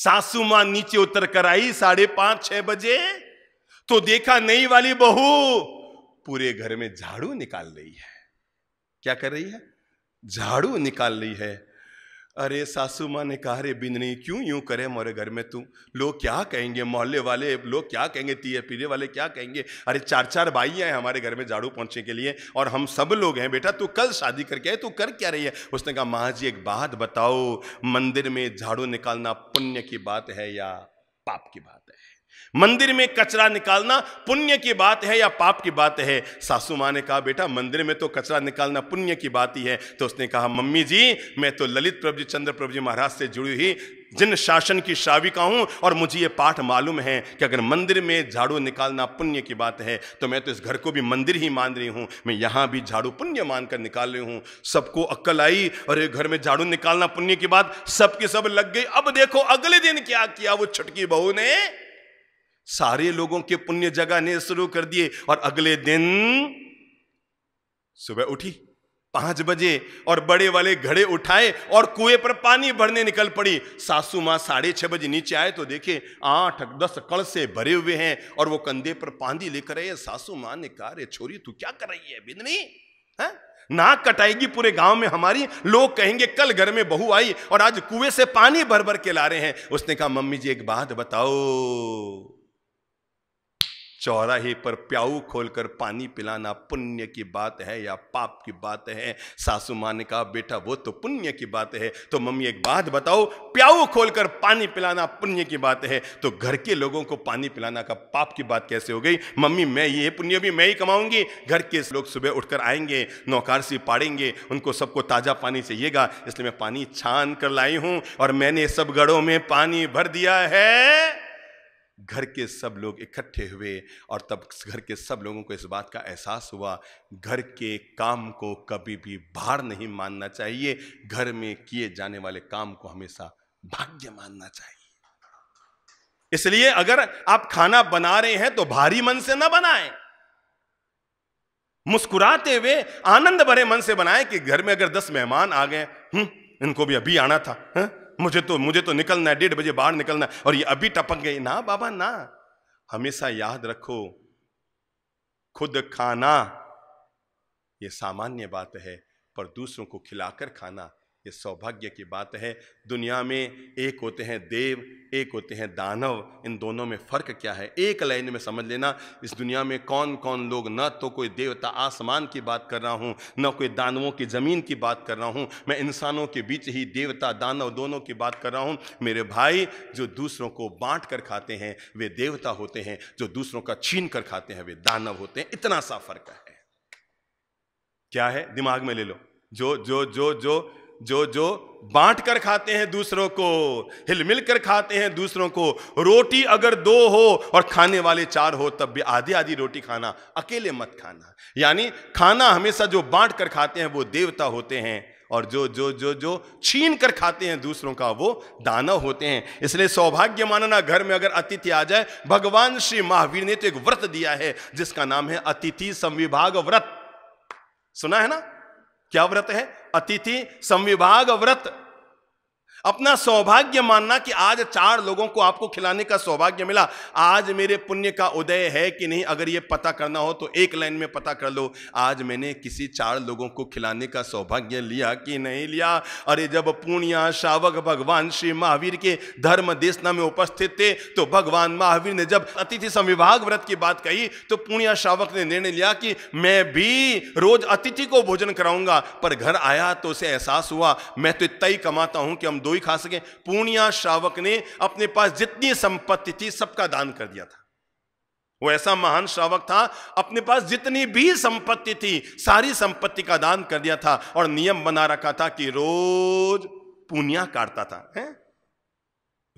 सासू मां नीचे उतर कर आई साढ़े पांच छह बजे तो देखा नई वाली बहू पूरे घर में झाड़ू निकाल रही है क्या कर रही है झाड़ू निकाल रही है अरे सासू माँ ने कहा रे बिंदनी क्यों यूं करे मोरे घर में तू लोग क्या कहेंगे मोहल्ले वाले लोग क्या कहेंगे तीए पीरे वाले क्या कहेंगे अरे चार चार भाई हैं हमारे घर में झाड़ू पहुँचने के लिए और हम सब लोग हैं बेटा तू कल शादी करके आए तू कर क्या रही है उसने कहा माँ जी एक बात बताओ मंदिर में झाड़ू निकालना पुण्य की बात है या पाप की बात मंदिर में कचरा निकालना पुण्य की बात है या पाप की बात है सासू माँ ने कहा बेटा मंदिर में तो कचरा निकालना पुण्य की बात ही है तो उसने कहा मम्मी जी मैं तो ललित प्रभु जी चंद्र प्रभु जी महाराज से जुड़ी हुई जिन शासन की शाविका हूं और मुझे ये पाठ मालूम है कि अगर मंदिर में झाड़ू निकालना पुण्य की बात है तो मैं तो इस घर को भी मंदिर ही मान रही हूं मैं यहां भी झाड़ू पुण्य मानकर निकाल रही हूं सबको अक्कल आई और ये घर में झाड़ू निकालना पुण्य की बात सबकी सब लग गई अब देखो अगले दिन क्या किया वो छुटकी बहू ने सारे लोगों के पुण्य जगाने शुरू कर दिए और अगले दिन सुबह उठी पांच बजे और बड़े वाले घड़े उठाए और कुएं पर पानी भरने निकल पड़ी सासू मां साढ़े छह बजे नीचे आए तो देखे आठ दस कल से भरे हुए हैं और वो कंधे पर पानी लेकर आए सासू मां ने कहा रे छोरी तू क्या कर रही है बिंदनी है हाँ? नाक कटाएगी पूरे गांव में हमारी लोग कहेंगे कल घर में बहू आई और आज कुएं से पानी भर भर के ला रहे हैं उसने कहा मम्मी जी एक बात बताओ चौराहे पर प्याऊ खोलकर पानी पिलाना पुण्य की बात है या पाप की बात है सासू माँ ने कहा बेटा वो तो पुण्य की बात है तो मम्मी एक बात बताओ प्याऊ खोलकर पानी पिलाना पुण्य की बात है तो घर के लोगों को पानी पिलाना का पाप की बात कैसे हो गई मम्मी मैं ये पुण्य भी मैं ही कमाऊंगी घर के लोग सुबह उठकर आएंगे नौकार सी पाड़ेंगे उनको सबको ताज़ा पानी चाहिएगा इसलिए मैं पानी छान कर लाई हूँ और मैंने सब घड़ों में पानी भर दिया है घर के सब लोग इकट्ठे हुए और तब घर के सब लोगों को इस बात का एहसास हुआ घर के काम को कभी भी भार नहीं मानना चाहिए घर में किए जाने वाले काम को हमेशा भाग्य मानना चाहिए इसलिए अगर आप खाना बना रहे हैं तो भारी मन से ना बनाएं मुस्कुराते हुए आनंद भरे मन से बनाएं कि घर में अगर दस मेहमान आ गए हम्म, इनको भी अभी आना था हा? हम्म। मुझे तो मुझे तो निकलना है डेढ़ बजे बाहर निकलना है और ये अभी टपक गई ना बाबा ना हमेशा याद रखो खुद खाना ये सामान्य बात है पर दूसरों को खिलाकर खाना ये सौभाग्य की बात है दुनिया में एक होते हैं देव एक होते हैं दानव इन दोनों में फ़र्क क्या है एक लाइन में समझ लेना इस दुनिया में कौन कौन लोग न तो कोई देवता आसमान की बात कर रहा हूँ न कोई दानवों की ज़मीन की बात कर रहा हूँ मैं इंसानों के बीच ही देवता दानव दोनों की बात कर रहा हूँ मेरे भाई जो दूसरों को बांट कर खाते हैं वे देवता होते हैं जो दूसरों का छीन कर खाते हैं वे दानव होते हैं इतना सा फ़र्क है क्या है दिमाग में ले लो जो जो जो जो जो जो बांट कर खाते हैं दूसरों को हिलमिल कर खाते हैं दूसरों को रोटी अगर दो हो और खाने वाले चार हो तब भी आधी आधी रोटी खाना अकेले मत खाना यानी खाना हमेशा जो बांट कर खाते हैं वो देवता होते हैं और जो जो जो जो छीन कर खाते हैं दूसरों का वो दानव होते हैं इसलिए सौभाग्य मानना घर में अगर अतिथि आ जाए भगवान श्री महावीर ने तो एक व्रत दिया है जिसका नाम है अतिथि संविभाग व्रत सुना है ना क्या व्रत है अतिथि संविभाग व्रत अपना सौभाग्य मानना कि आज चार लोगों को आपको खिलाने का सौभाग्य मिला आज मेरे पुण्य का उदय है कि नहीं अगर ये पता करना हो तो एक लाइन में पता कर लो आज मैंने किसी चार लोगों को खिलाने का सौभाग्य लिया कि नहीं लिया अरे जब पूर्णिया शावक भगवान श्री महावीर के धर्म देशना में उपस्थित थे तो भगवान महावीर ने जब अतिथि संविभाग व्रत की बात कही तो पूर्णिया शावक ने निर्णय लिया कि मैं भी रोज अतिथि को भोजन कराऊंगा पर घर आया तो उसे एहसास हुआ मैं तो इतना ही कमाता हूं कि हम दो ही खा सके पूर्णिया श्रावक ने अपने पास जितनी संपत्ति थी सबका दान कर दिया था वो ऐसा महान श्रावक था अपने पास जितनी भी संपत्ति थी सारी संपत्ति का दान कर दिया था और नियम बना रखा था कि रोज पुनिया काटता था है?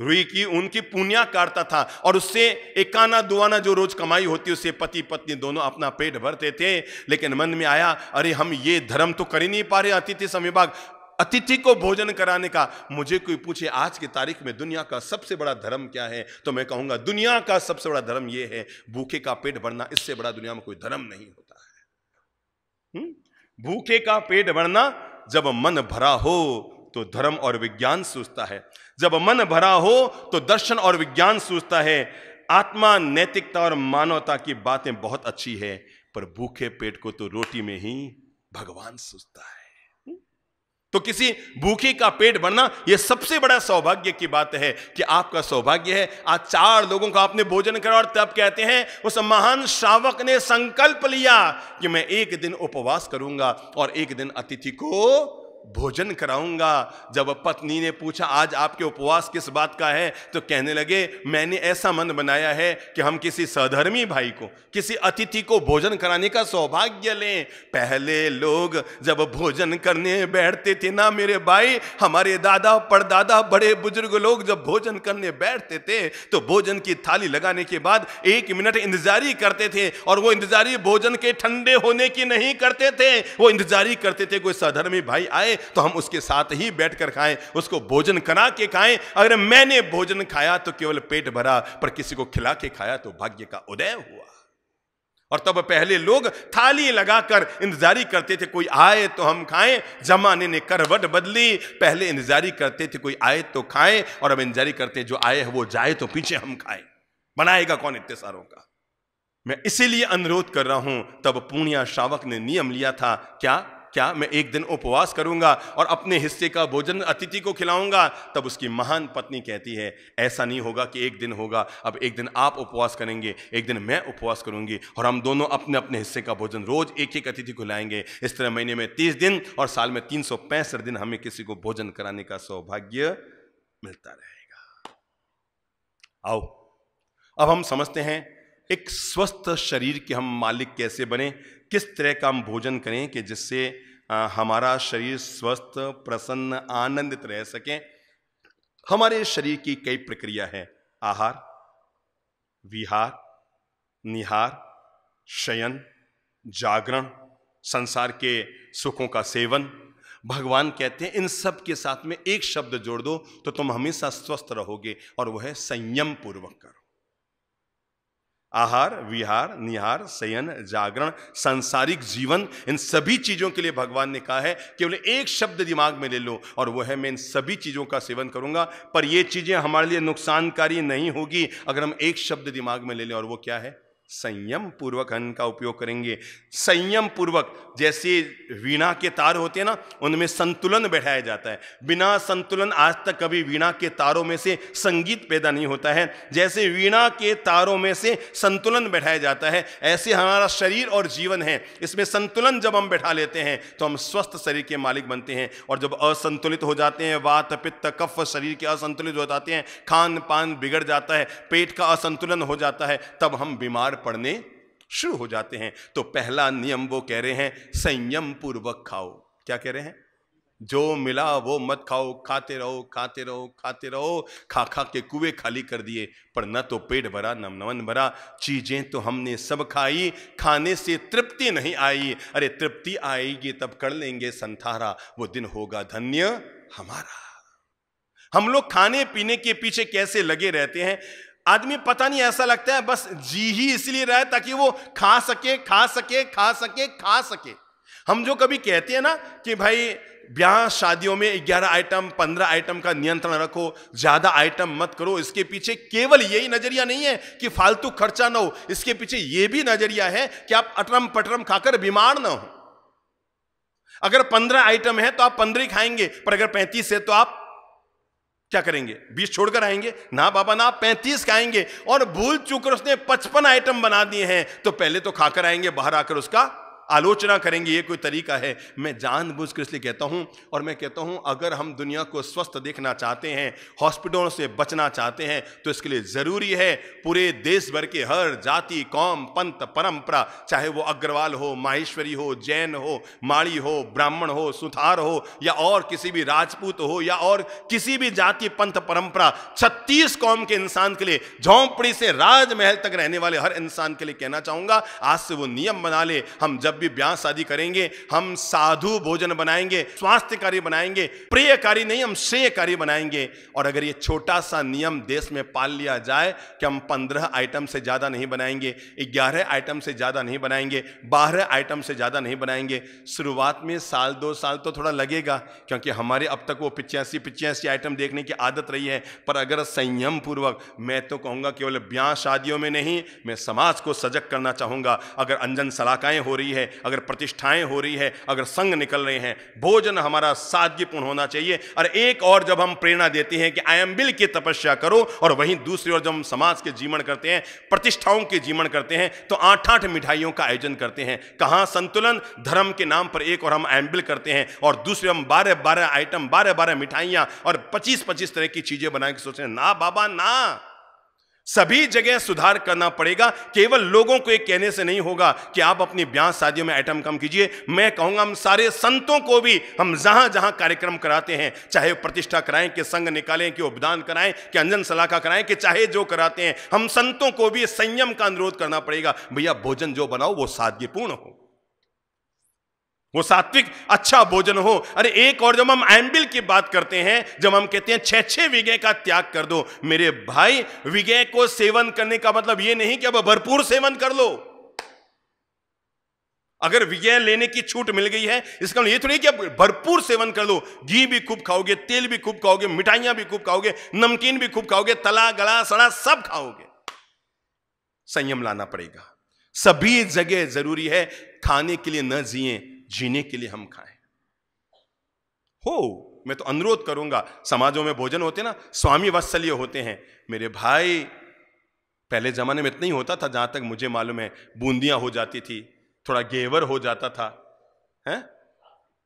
रुई की उनकी पुनिया काटता था और उससे एकाना दुआना जो रोज कमाई होती उससे पति पत्नी दोनों अपना पेट भरते थे लेकिन मन में आया अरे हम ये धर्म तो कर ही नहीं पा रहे अतिथि संविभाग अतिथि को भोजन कराने का मुझे कोई पूछे आज की तारीख में दुनिया का सबसे बड़ा धर्म क्या है तो मैं कहूंगा दुनिया का सबसे बड़ा धर्म यह है भूखे का पेट भरना इससे बड़ा दुनिया में कोई धर्म नहीं होता है भूखे का पेट भरना जब मन भरा हो तो धर्म और विज्ञान सूझता है जब मन भरा हो तो दर्शन और विज्ञान सूझता है आत्मा नैतिकता और मानवता की बातें बहुत अच्छी है पर भूखे पेट को तो रोटी में ही भगवान सूझता है तो किसी भूखे का पेट भरना यह सबसे बड़ा सौभाग्य की बात है कि आपका सौभाग्य है आज चार लोगों को आपने भोजन करा और तब कहते हैं उस महान श्रावक ने संकल्प लिया कि मैं एक दिन उपवास करूंगा और एक दिन अतिथि को भोजन कराऊंगा जब पत्नी ने पूछा आज आपके उपवास किस बात का है तो कहने लगे मैंने ऐसा मन बनाया है कि हम किसी सधर्मी भाई को किसी अतिथि को भोजन कराने का सौभाग्य लें पहले लोग जब भोजन करने बैठते थे ना मेरे भाई हमारे दादा परदादा बड़े बुजुर्ग लोग जब भोजन करने बैठते थे तो भोजन की थाली लगाने के बाद एक मिनट इंतजारी करते थे और वो इंतजारी भोजन के ठंडे होने की नहीं करते थे वो इंतजारी करते थे कोई सधर्मी भाई आए तो हम उसके साथ ही बैठकर खाएं उसको भोजन करा के खाएं अगर मैंने भोजन खाया तो केवल पेट भरा पर किसी को खिला के खाया तो भाग्य का उदय हुआ और तब पहले लोग थाली लगाकर इंतजारी करते थे कोई आए तो हम खाएं जमाने ने करवट बदली पहले इंतजारी करते थे कोई आए तो खाएं और अब इंतजारी करते जो आए वो जाए तो पीछे हम खाएं बनाएगा कौन इतने सारों का मैं इसीलिए अनुरोध कर रहा हूं तब पूर्णिया श्रावक ने नियम लिया था क्या क्या मैं एक दिन उपवास करूंगा और अपने हिस्से का भोजन अतिथि को खिलाऊंगा तब उसकी महान पत्नी कहती है ऐसा नहीं होगा कि एक दिन होगा अब एक दिन आप उपवास करेंगे एक दिन मैं उपवास करूंगी और हम दोनों अपने अपने हिस्से का भोजन रोज एक एक अतिथि को लाएंगे इस तरह महीने में तीस दिन और साल में तीन दिन हमें किसी को भोजन कराने का सौभाग्य मिलता रहेगा आओ अब हम समझते हैं एक स्वस्थ शरीर के हम मालिक कैसे बने किस तरह का हम भोजन करें कि जिससे हमारा शरीर स्वस्थ प्रसन्न आनंदित रह सके हमारे शरीर की कई प्रक्रिया है आहार विहार निहार शयन जागरण संसार के सुखों का सेवन भगवान कहते हैं इन सब के साथ में एक शब्द जोड़ दो तो तुम हमेशा स्वस्थ रहोगे और वह है संयम पूर्वक करो आहार विहार निहार सयन जागरण सांसारिक जीवन इन सभी चीज़ों के लिए भगवान ने कहा है केवल एक शब्द दिमाग में ले लो और वह है मैं इन सभी चीज़ों का सेवन करूंगा पर यह चीज़ें हमारे लिए नुकसानकारी नहीं होगी अगर हम एक शब्द दिमाग में ले लें और वो क्या है संयम पूर्वक अन्न का उपयोग करेंगे संयम पूर्वक जैसे वीणा के तार होते हैं ना उनमें संतुलन बैठाया जाता है बिना संतुलन आज तक कभी वीणा के तारों में से संगीत पैदा नहीं होता है जैसे वीणा के तारों में से संतुलन बैठाया जाता है ऐसे हमारा शरीर और जीवन है इसमें संतुलन जब हम बैठा लेते हैं तो हम स्वस्थ शरीर के मालिक बनते हैं और जब असंतुलित हो जाते हैं वात पित्त कफ शरीर के असंतुलित हो जाते हैं खान पान बिगड़ जाता है पेट का असंतुलन हो जाता है तब हम बीमार पड़ने शुरू हो जाते हैं तो पहला नियम वो कह रहे हैं संयम पूर्वक खाओ क्या कह रहे हैं जो मिला वो मत खाओ खाते रहो खाते रहो खाते रहो खा खा के कुएं खाली कर दिए पर न तो पेट भरा नम नमन भरा चीज़ें तो हमने सब खाई खाने से तृप्ति नहीं आई अरे तृप्ति आएगी तब कर लेंगे संथारा वो दिन होगा धन्य हमारा हम लोग खाने पीने के पीछे कैसे लगे रहते हैं आदमी पता नहीं ऐसा लगता है बस जी ही इसलिए रहे ताकि वो खा सके खा सके खा सके खा सके हम जो कभी कहते हैं ना कि भाई ब्याह शादियों में 11 आइटम 15 आइटम का नियंत्रण रखो ज़्यादा आइटम मत करो इसके पीछे केवल यही नज़रिया नहीं है कि फालतू खर्चा ना हो इसके पीछे यह भी नज़रिया है कि आप अटरम पटरम खाकर बीमार ना हो अगर 15 आइटम है तो आप 15 ही खाएंगे पर अगर 35 है तो आप क्या करेंगे बीस छोड़कर आएंगे ना बाबा ना पैंतीस का आएंगे और भूल चुकर उसने पचपन आइटम बना दिए हैं तो पहले तो खाकर आएंगे बाहर आकर उसका आलोचना करेंगे ये कोई तरीका है मैं जानबूझ कर इसलिए कहता हूँ और मैं कहता हूँ अगर हम दुनिया को स्वस्थ देखना चाहते हैं हॉस्पिटलों से बचना चाहते हैं तो इसके लिए ज़रूरी है पूरे देश भर के हर जाति कौम पंथ परंपरा चाहे वो अग्रवाल हो माहेश्वरी हो जैन हो माड़ी हो ब्राह्मण हो सुथार हो या और किसी भी राजपूत हो या और किसी भी जाति पंथ परंपरा छत्तीस कौम के इंसान के लिए झोंपड़ी से राजमहल तक रहने वाले हर इंसान के लिए कहना चाहूँगा आज से वो नियम बना ले हम जब जब भी ब्याह शादी करेंगे हम साधु भोजन बनाएंगे स्वास्थ्यकारी बनाएंगे प्रियकारी नहीं हम श्रेयकारी बनाएंगे और अगर ये छोटा सा नियम देश में पाल लिया जाए कि हम पंद्रह आइटम से ज़्यादा नहीं बनाएंगे ग्यारह आइटम से ज़्यादा नहीं बनाएंगे बारह आइटम से ज़्यादा नहीं बनाएंगे शुरुआत में साल दो साल तो थोड़ा लगेगा क्योंकि हमारे अब तक वो पिचासी पिचासी आइटम देखने की आदत रही है पर अगर संयम पूर्वक मैं तो कहूँगा केवल ब्याह शादियों में नहीं मैं समाज को सजग करना चाहूँगा अगर अंजन सलाकाएँ हो रही है है अगर प्रतिष्ठाएं हो रही है अगर संग निकल रहे हैं भोजन हमारा सादगीपूर्ण होना चाहिए और एक और जब हम प्रेरणा देते हैं कि आयम्बिल की तपस्या करो और वहीं दूसरी ओर जब हम समाज के जीवन करते हैं प्रतिष्ठाओं के जीवन करते हैं तो आठ आठ मिठाइयों का आयोजन करते हैं कहाँ संतुलन धर्म के नाम पर एक और हम आयम्बिल करते हैं और दूसरे हम बारह बारह आइटम बारह बारह मिठाइयाँ और पच्चीस पच्चीस तरह की चीज़ें बनाने की सोच रहे हैं ना बाबा ना सभी जगह सुधार करना पड़ेगा केवल लोगों को एक कहने से नहीं होगा कि आप अपनी ब्याह शादियों में आइटम कम कीजिए मैं कहूंगा हम सारे संतों को भी हम जहां जहां कार्यक्रम कराते हैं चाहे प्रतिष्ठा कराएं कि संघ निकालें कि उपदान कराएं कि अंजन सलाखा कराएं कि चाहे जो कराते हैं हम संतों को भी संयम का अनुरोध करना पड़ेगा भैया भोजन जो बनाओ वो सादगीपूर्ण हो वो सात्विक अच्छा भोजन हो अरे एक और जब हम एम्बिल की बात करते हैं जब हम कहते हैं छह छह विगे का त्याग कर दो मेरे भाई विजय को सेवन करने का मतलब यह नहीं कि अब भरपूर सेवन कर लो अगर विजय लेने की छूट मिल गई है इसका मतलब ये थोड़ी कि अब भरपूर सेवन कर लो घी भी खूब खाओगे तेल भी खूब खाओगे मिठाइयां भी खूब खाओगे नमकीन भी खूब खाओगे तला गला सड़ा सब खाओगे संयम लाना पड़ेगा सभी जगह जरूरी है खाने के लिए न जिए जीने के लिए हम खाएं हो मैं तो अनुरोध करूंगा समाजों में भोजन होते ना स्वामी वत्सल्य होते हैं मेरे भाई पहले ज़माने में इतना ही होता था जहां तक मुझे मालूम है बूंदियां हो जाती थी थोड़ा गेवर हो जाता था हैं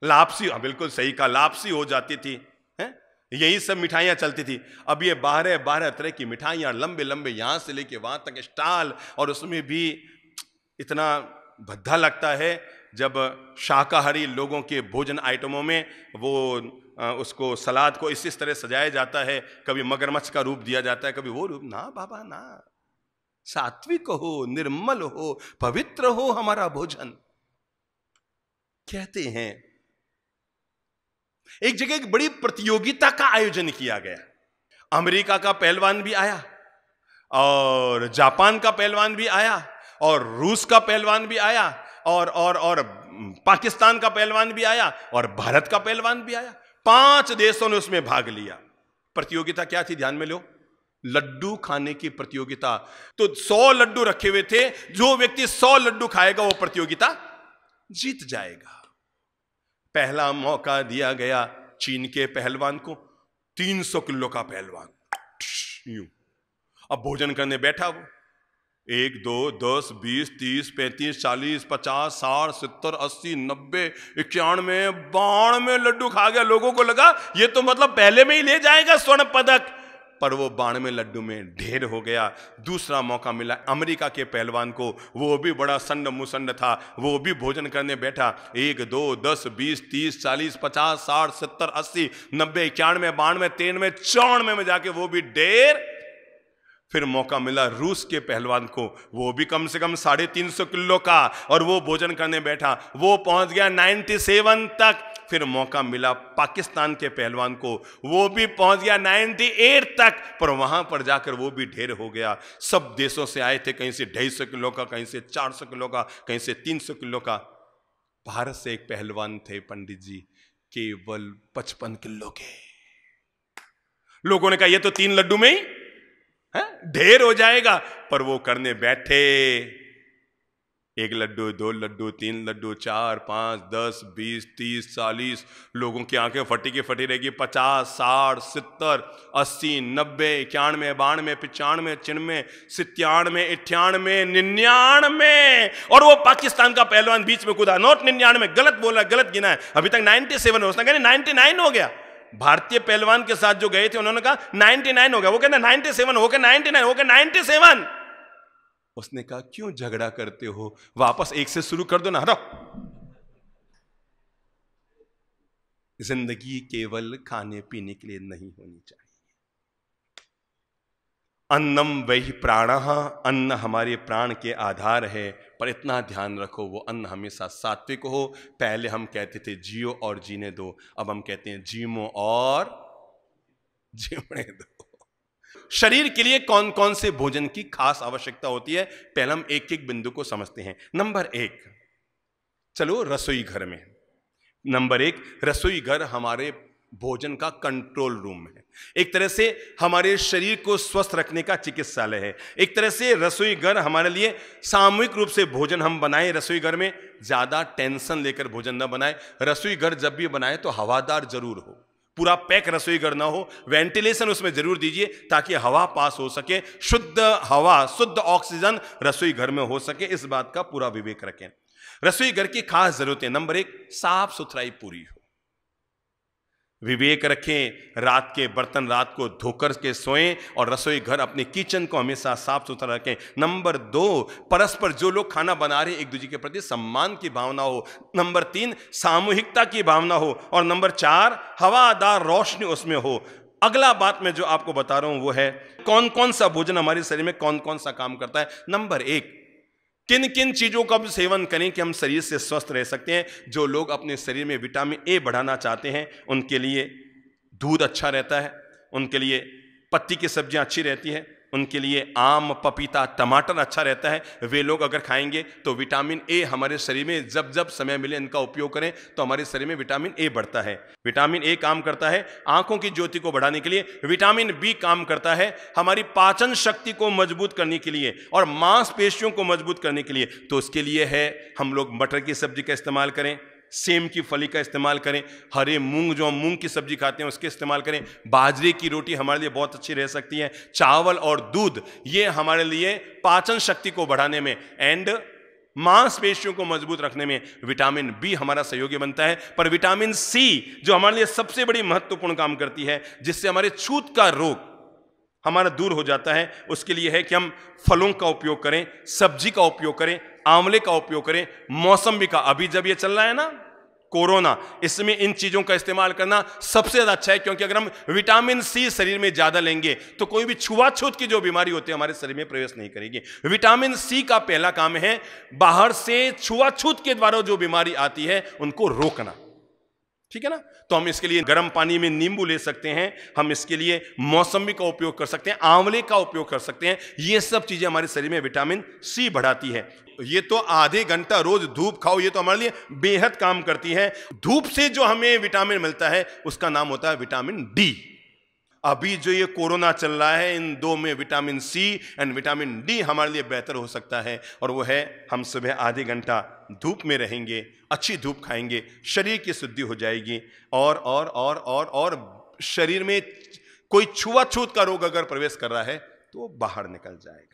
लापसी हाँ बिल्कुल सही कहा लापसी हो जाती थी हैं यही सब मिठाइयां चलती थी अब ये बारह बारह तरह की मिठाइयां लंबे लंबे यहां से लेके वहां तक स्टाल और उसमें भी इतना भद्दा लगता है जब शाकाहारी लोगों के भोजन आइटमों में वो उसको सलाद को इस इस तरह सजाया जाता है कभी मगरमच्छ का रूप दिया जाता है कभी वो रूप ना बाबा ना सात्विक हो निर्मल हो पवित्र हो हमारा भोजन कहते हैं एक जगह एक बड़ी प्रतियोगिता का आयोजन किया गया अमेरिका का पहलवान भी आया और जापान का पहलवान भी आया और रूस का पहलवान भी आया और और और पाकिस्तान का पहलवान भी आया और भारत का पहलवान भी आया पांच देशों ने उसमें भाग लिया प्रतियोगिता क्या थी ध्यान में लो लड्डू खाने की प्रतियोगिता तो सौ लड्डू रखे हुए थे जो व्यक्ति सौ लड्डू खाएगा वो प्रतियोगिता जीत जाएगा पहला मौका दिया गया चीन के पहलवान को 300 किलो का पहलवान अब भोजन करने बैठा वो एक दो दस बीस तीस पैंतीस चालीस पचास साठ सत्तर अस्सी नब्बे इक्यानवे बानवे लड्डू खा गया लोगों को लगा ये तो मतलब पहले में ही ले जाएगा स्वर्ण पदक पर वो बानवे लड्डू में ढेर हो गया दूसरा मौका मिला अमेरिका के पहलवान को वो भी बड़ा संड मुसंड था वो भी भोजन करने बैठा एक दो दस बीस तीस चालीस पचास साठ सत्तर अस्सी नब्बे इक्यानवे बानवे तिरानवे चौनवे में जाके वो भी ढेर फिर मौका मिला रूस के पहलवान को वो भी कम से कम साढ़े तीन सौ किलो का और वो भोजन करने बैठा वो पहुंच गया नाइन्टी सेवन तक फिर मौका मिला पाकिस्तान के पहलवान को वो भी पहुंच गया 98 तक पर वहां पर जाकर वो भी ढेर हो गया सब देशों से आए थे कहीं से ढाई सौ किलो का कहीं से चार सौ किलो का कहीं से तीन सौ किलो का भारत से एक पहलवान थे पंडित जी केवल पचपन किलो के लोगों ने कहा ये तो तीन लड्डू में ही है हाँ, ढेर हो जाएगा पर वो करने बैठे एक लड्डू दो लड्डू तीन लड्डू चार पांच दस बीस तीस चालीस लोगों की आंखें फटी की फटी रहेगी पचास साठ सत्तर अस्सी नब्बे इक्यानवे बानवे पचानवे चिन्नवे सितयानवे इठानवे निन्यानवे और वो पाकिस्तान का पहलवान बीच में कूदा नॉट निन्यानवे गलत बोला गलत गिना है अभी तक नाइनटी सेवन हो सकता नाइनटी नाइन हो गया भारतीय पहलवान के साथ जो गए थे उन्होंने कहा 99 हो गया वो नाइनटी 97 हो गया 99 हो गया 97 उसने कहा क्यों झगड़ा करते हो वापस एक से शुरू कर दो ना हटाओ जिंदगी केवल खाने पीने के लिए नहीं होनी चाहिए अन्नम वही प्राण अन्न हमारे प्राण के आधार है पर इतना ध्यान रखो वो अन्न हमेशा सात्विक हो पहले हम कहते थे जियो और जीने दो अब हम कहते हैं जीमो और जीवने दो शरीर के लिए कौन कौन से भोजन की खास आवश्यकता होती है पहले हम एक एक बिंदु को समझते हैं नंबर एक चलो रसोई घर में नंबर एक रसोई घर हमारे भोजन का कंट्रोल रूम है एक तरह से हमारे शरीर को स्वस्थ रखने का चिकित्सालय है एक तरह से रसोई घर हमारे लिए सामूहिक रूप से भोजन हम बनाए रसोई घर में ज़्यादा टेंशन लेकर भोजन न बनाए रसोई घर जब भी बनाए तो हवादार जरूर हो पूरा पैक रसोई घर ना हो वेंटिलेशन उसमें जरूर दीजिए ताकि हवा पास हो सके शुद्ध हवा शुद्ध ऑक्सीजन रसोई घर में हो सके इस बात का पूरा विवेक रखें रसोई घर की खास जरूरतें नंबर एक साफ सुथराई पूरी हो विवेक रखें रात के बर्तन रात को धोकर के सोएं और रसोई घर अपने किचन को हमेशा साफ सुथरा रखें नंबर दो परस्पर जो लोग खाना बना रहे हैं एक दूसरे के प्रति सम्मान की भावना हो नंबर तीन सामूहिकता की भावना हो और नंबर चार हवादार रोशनी उसमें हो अगला बात मैं जो आपको बता रहा हूँ वो है कौन कौन सा भोजन हमारे शरीर में कौन कौन सा काम करता है नंबर एक किन किन चीज़ों का सेवन करें कि हम शरीर से स्वस्थ रह सकते हैं जो लोग अपने शरीर में विटामिन ए बढ़ाना चाहते हैं उनके लिए दूध अच्छा रहता है उनके लिए पत्ती की सब्जियां अच्छी रहती हैं उनके लिए आम पपीता टमाटर अच्छा रहता है वे लोग अगर खाएंगे तो विटामिन ए हमारे शरीर में जब जब समय मिले इनका उपयोग करें तो हमारे शरीर में विटामिन ए बढ़ता है विटामिन ए काम करता है आंखों की ज्योति को बढ़ाने के लिए विटामिन बी काम करता है हमारी पाचन शक्ति को मजबूत करने के लिए और मांसपेशियों को मजबूत करने के लिए तो उसके लिए है हम लोग मटर की सब्जी का इस्तेमाल करें सेम की फली का इस्तेमाल करें हरे मूंग जो हम मूंग की सब्जी खाते हैं उसके इस्तेमाल करें बाजरे की रोटी हमारे लिए बहुत अच्छी रह सकती है चावल और दूध ये हमारे लिए पाचन शक्ति को बढ़ाने में एंड मांसपेशियों को मजबूत रखने में विटामिन बी हमारा सहयोगी बनता है पर विटामिन सी जो हमारे लिए सबसे बड़ी महत्वपूर्ण काम करती है जिससे हमारे छूत का रोग हमारा दूर हो जाता है उसके लिए है कि हम फलों का उपयोग करें सब्जी का उपयोग करें आंवले का उपयोग करें भी का अभी जब ये चल रहा है ना कोरोना इसमें इन चीज़ों का इस्तेमाल करना सबसे ज़्यादा अच्छा है क्योंकि अगर हम विटामिन सी शरीर में ज़्यादा लेंगे तो कोई भी छुआछूत की जो बीमारी होती है हमारे शरीर में प्रवेश नहीं करेगी विटामिन सी का पहला काम है बाहर से छुआछूत के द्वारा जो बीमारी आती है उनको रोकना ठीक है ना तो हम इसके लिए गर्म पानी में नींबू ले सकते हैं हम इसके लिए मौसमी का उपयोग कर सकते हैं आंवले का उपयोग कर सकते हैं ये सब चीज़ें हमारे शरीर में विटामिन सी बढ़ाती है ये तो आधे घंटा रोज धूप खाओ ये तो हमारे लिए बेहद काम करती है धूप से जो हमें विटामिन मिलता है उसका नाम होता है विटामिन डी अभी जो ये कोरोना चल रहा है इन दो में vitamin C and vitamin D हमारे लिए बेहतर हो सकता है और वो है हम सुबह आधे घंटा धूप में रहेंगे अच्छी धूप खाएंगे शरीर की शुद्धि हो जाएगी और और और और और शरीर में कोई छुआछूत का रोग अगर प्रवेश कर रहा है तो वो बाहर निकल जाएगा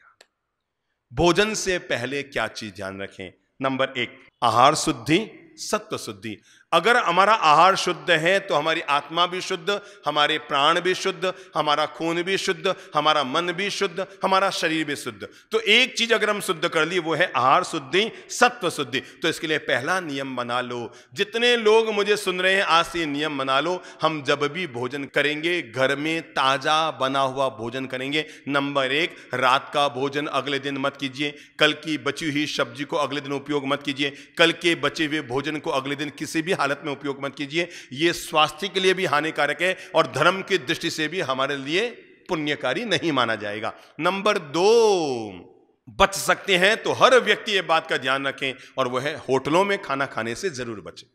भोजन से पहले क्या चीज ध्यान रखें नंबर एक आहार शुद्धि सत्व शुद्धि अगर हमारा आहार शुद्ध है तो हमारी आत्मा भी शुद्ध हमारे प्राण भी शुद्ध हमारा खून भी शुद्ध हमारा मन भी शुद्ध हमारा शरीर भी शुद्ध तो एक चीज अगर हम शुद्ध कर ली वो है आहार शुद्धि सत्व शुद्धि तो इसके लिए पहला नियम बना लो जितने लोग मुझे सुन रहे हैं आज से नियम बना लो हम जब भी भोजन करेंगे घर में ताजा बना हुआ भोजन करेंगे नंबर एक रात का भोजन अगले दिन मत कीजिए कल की बची हुई सब्जी को अगले दिन उपयोग मत कीजिए कल के बचे हुए भोजन को अगले दिन किसी भी हालत में उपयोग मत कीजिए यह स्वास्थ्य के लिए भी हानिकारक है और धर्म की दृष्टि से भी हमारे लिए पुण्यकारी नहीं माना जाएगा नंबर दो बच सकते हैं तो हर व्यक्ति ये बात का ध्यान रखें और वह होटलों में खाना खाने से जरूर बचें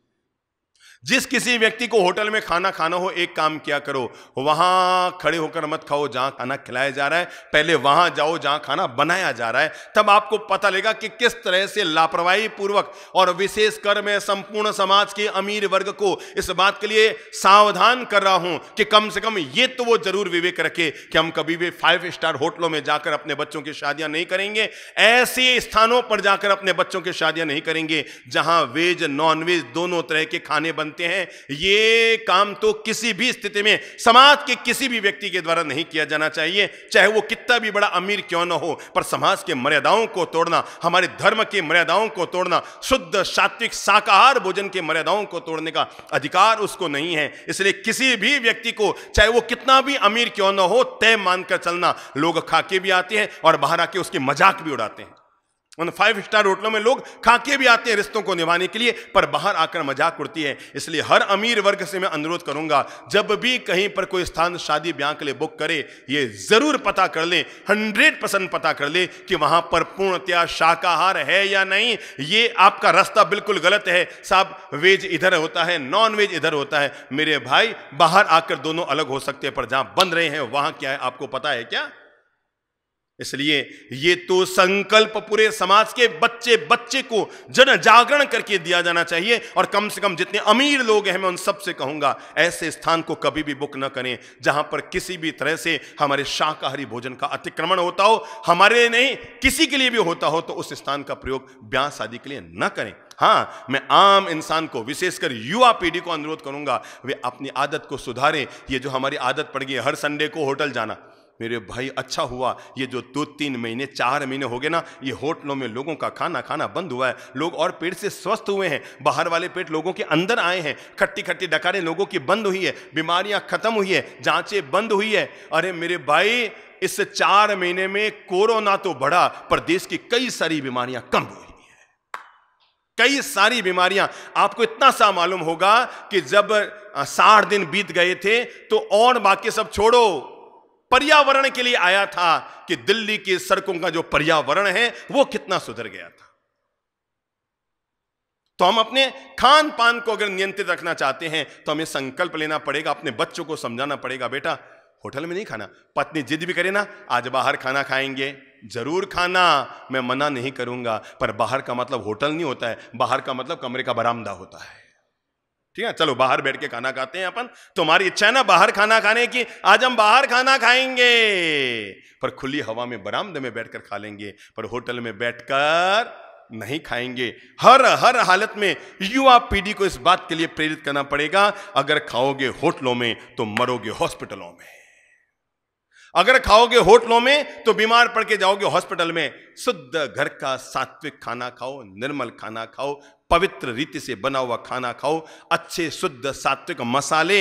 जिस किसी व्यक्ति को होटल में खाना खाना हो एक काम किया करो वहां खड़े होकर मत खाओ जहां खाना खिलाया जा रहा है पहले वहां जाओ जहां खाना बनाया जा रहा है तब आपको पता लगेगा कि किस तरह से लापरवाही पूर्वक और विशेषकर मैं संपूर्ण समाज के अमीर वर्ग को इस बात के लिए सावधान कर रहा हूं कि कम से कम ये तो वो जरूर विवेक रखे कि हम कभी भी फाइव स्टार होटलों में जाकर अपने बच्चों की शादियां नहीं करेंगे ऐसे स्थानों पर जाकर अपने बच्चों की शादियां नहीं करेंगे जहां वेज नॉन वेज दोनों तरह के खाने बन बनते हैं ये काम तो किसी भी स्थिति में समाज के किसी भी व्यक्ति के द्वारा नहीं किया जाना चाहिए चाहे वो कितना भी बड़ा अमीर क्यों ना हो पर समाज के मर्यादाओं को तोड़ना हमारे धर्म के मर्यादाओं को तोड़ना शुद्ध सात्विक शाकाहार भोजन के मर्यादाओं को तोड़ने का अधिकार उसको नहीं है इसलिए किसी भी व्यक्ति को चाहे वो कितना भी अमीर क्यों ना हो तय मानकर चलना लोग खा के भी आते हैं और बाहर आके उसके मजाक भी उड़ाते हैं उन फाइव स्टार होटलों में लोग खाके भी आते हैं रिश्तों को निभाने के लिए पर बाहर आकर मजाक उड़ती है इसलिए हर अमीर वर्ग से मैं अनुरोध करूंगा जब भी कहीं पर कोई स्थान शादी ब्याह के लिए बुक करे ये जरूर पता कर लें हंड्रेड परसेंट पता कर लें कि वहां पर पूर्णतया शाकाहार है या नहीं ये आपका रास्ता बिल्कुल गलत है साहब वेज इधर होता है नॉन वेज इधर होता है मेरे भाई बाहर आकर दोनों अलग हो सकते हैं पर जहां बन रहे हैं वहां क्या है आपको पता है क्या इसलिए ये तो संकल्प पूरे समाज के बच्चे बच्चे को जन जागरण करके दिया जाना चाहिए और कम से कम जितने अमीर लोग हैं मैं उन सब से कहूंगा ऐसे स्थान को कभी भी बुक न करें जहां पर किसी भी तरह से हमारे शाकाहारी भोजन का अतिक्रमण होता हो हमारे नहीं किसी के लिए भी होता हो तो उस स्थान का प्रयोग ब्याह शादी के लिए न करें हाँ मैं आम इंसान को विशेषकर युवा पीढ़ी को अनुरोध करूंगा वे अपनी आदत को सुधारें ये जो हमारी आदत पड़ गई हर संडे को होटल जाना मेरे भाई अच्छा हुआ ये जो दो तीन महीने चार महीने हो गए ना ये होटलों में लोगों का खाना खाना बंद हुआ है लोग और पेट से स्वस्थ हुए हैं बाहर वाले पेट लोगों के अंदर आए हैं खट्टी खट्टी डकारें लोगों की बंद हुई है बीमारियां खत्म हुई है जांचें बंद हुई है अरे मेरे भाई इस चार महीने में कोरोना तो बढ़ा पर देश की कई सारी बीमारियां कम हुई कई सारी बीमारियां आपको इतना सा मालूम होगा कि जब साठ दिन बीत गए थे तो और बाकी सब छोड़ो पर्यावरण के लिए आया था कि दिल्ली की सड़कों का जो पर्यावरण है वो कितना सुधर गया था तो हम अपने खान पान को अगर नियंत्रित रखना चाहते हैं तो हमें संकल्प लेना पड़ेगा अपने बच्चों को समझाना पड़ेगा बेटा होटल में नहीं खाना पत्नी जिद भी करे ना आज बाहर खाना खाएंगे जरूर खाना मैं मना नहीं करूंगा पर बाहर का मतलब होटल नहीं होता है बाहर का मतलब कमरे का बरामदा होता है ठीक है चलो बाहर बैठ के खाना खाते हैं अपन तुम्हारी इच्छा है ना बाहर खाना खाने की आज हम बाहर खाना खाएंगे पर खुली हवा में बरामदे में बैठकर खा लेंगे पर होटल में बैठकर नहीं खाएंगे हर हर हालत में युवा पीढ़ी को इस बात के लिए प्रेरित करना पड़ेगा अगर खाओगे होटलों में तो मरोगे हॉस्पिटलों में अगर खाओगे होटलों में तो बीमार पड़ के जाओगे हॉस्पिटल में शुद्ध घर का सात्विक खाना खाओ निर्मल खाना खाओ पवित्र रीति से बना हुआ खाना खाओ अच्छे शुद्ध सात्विक मसाले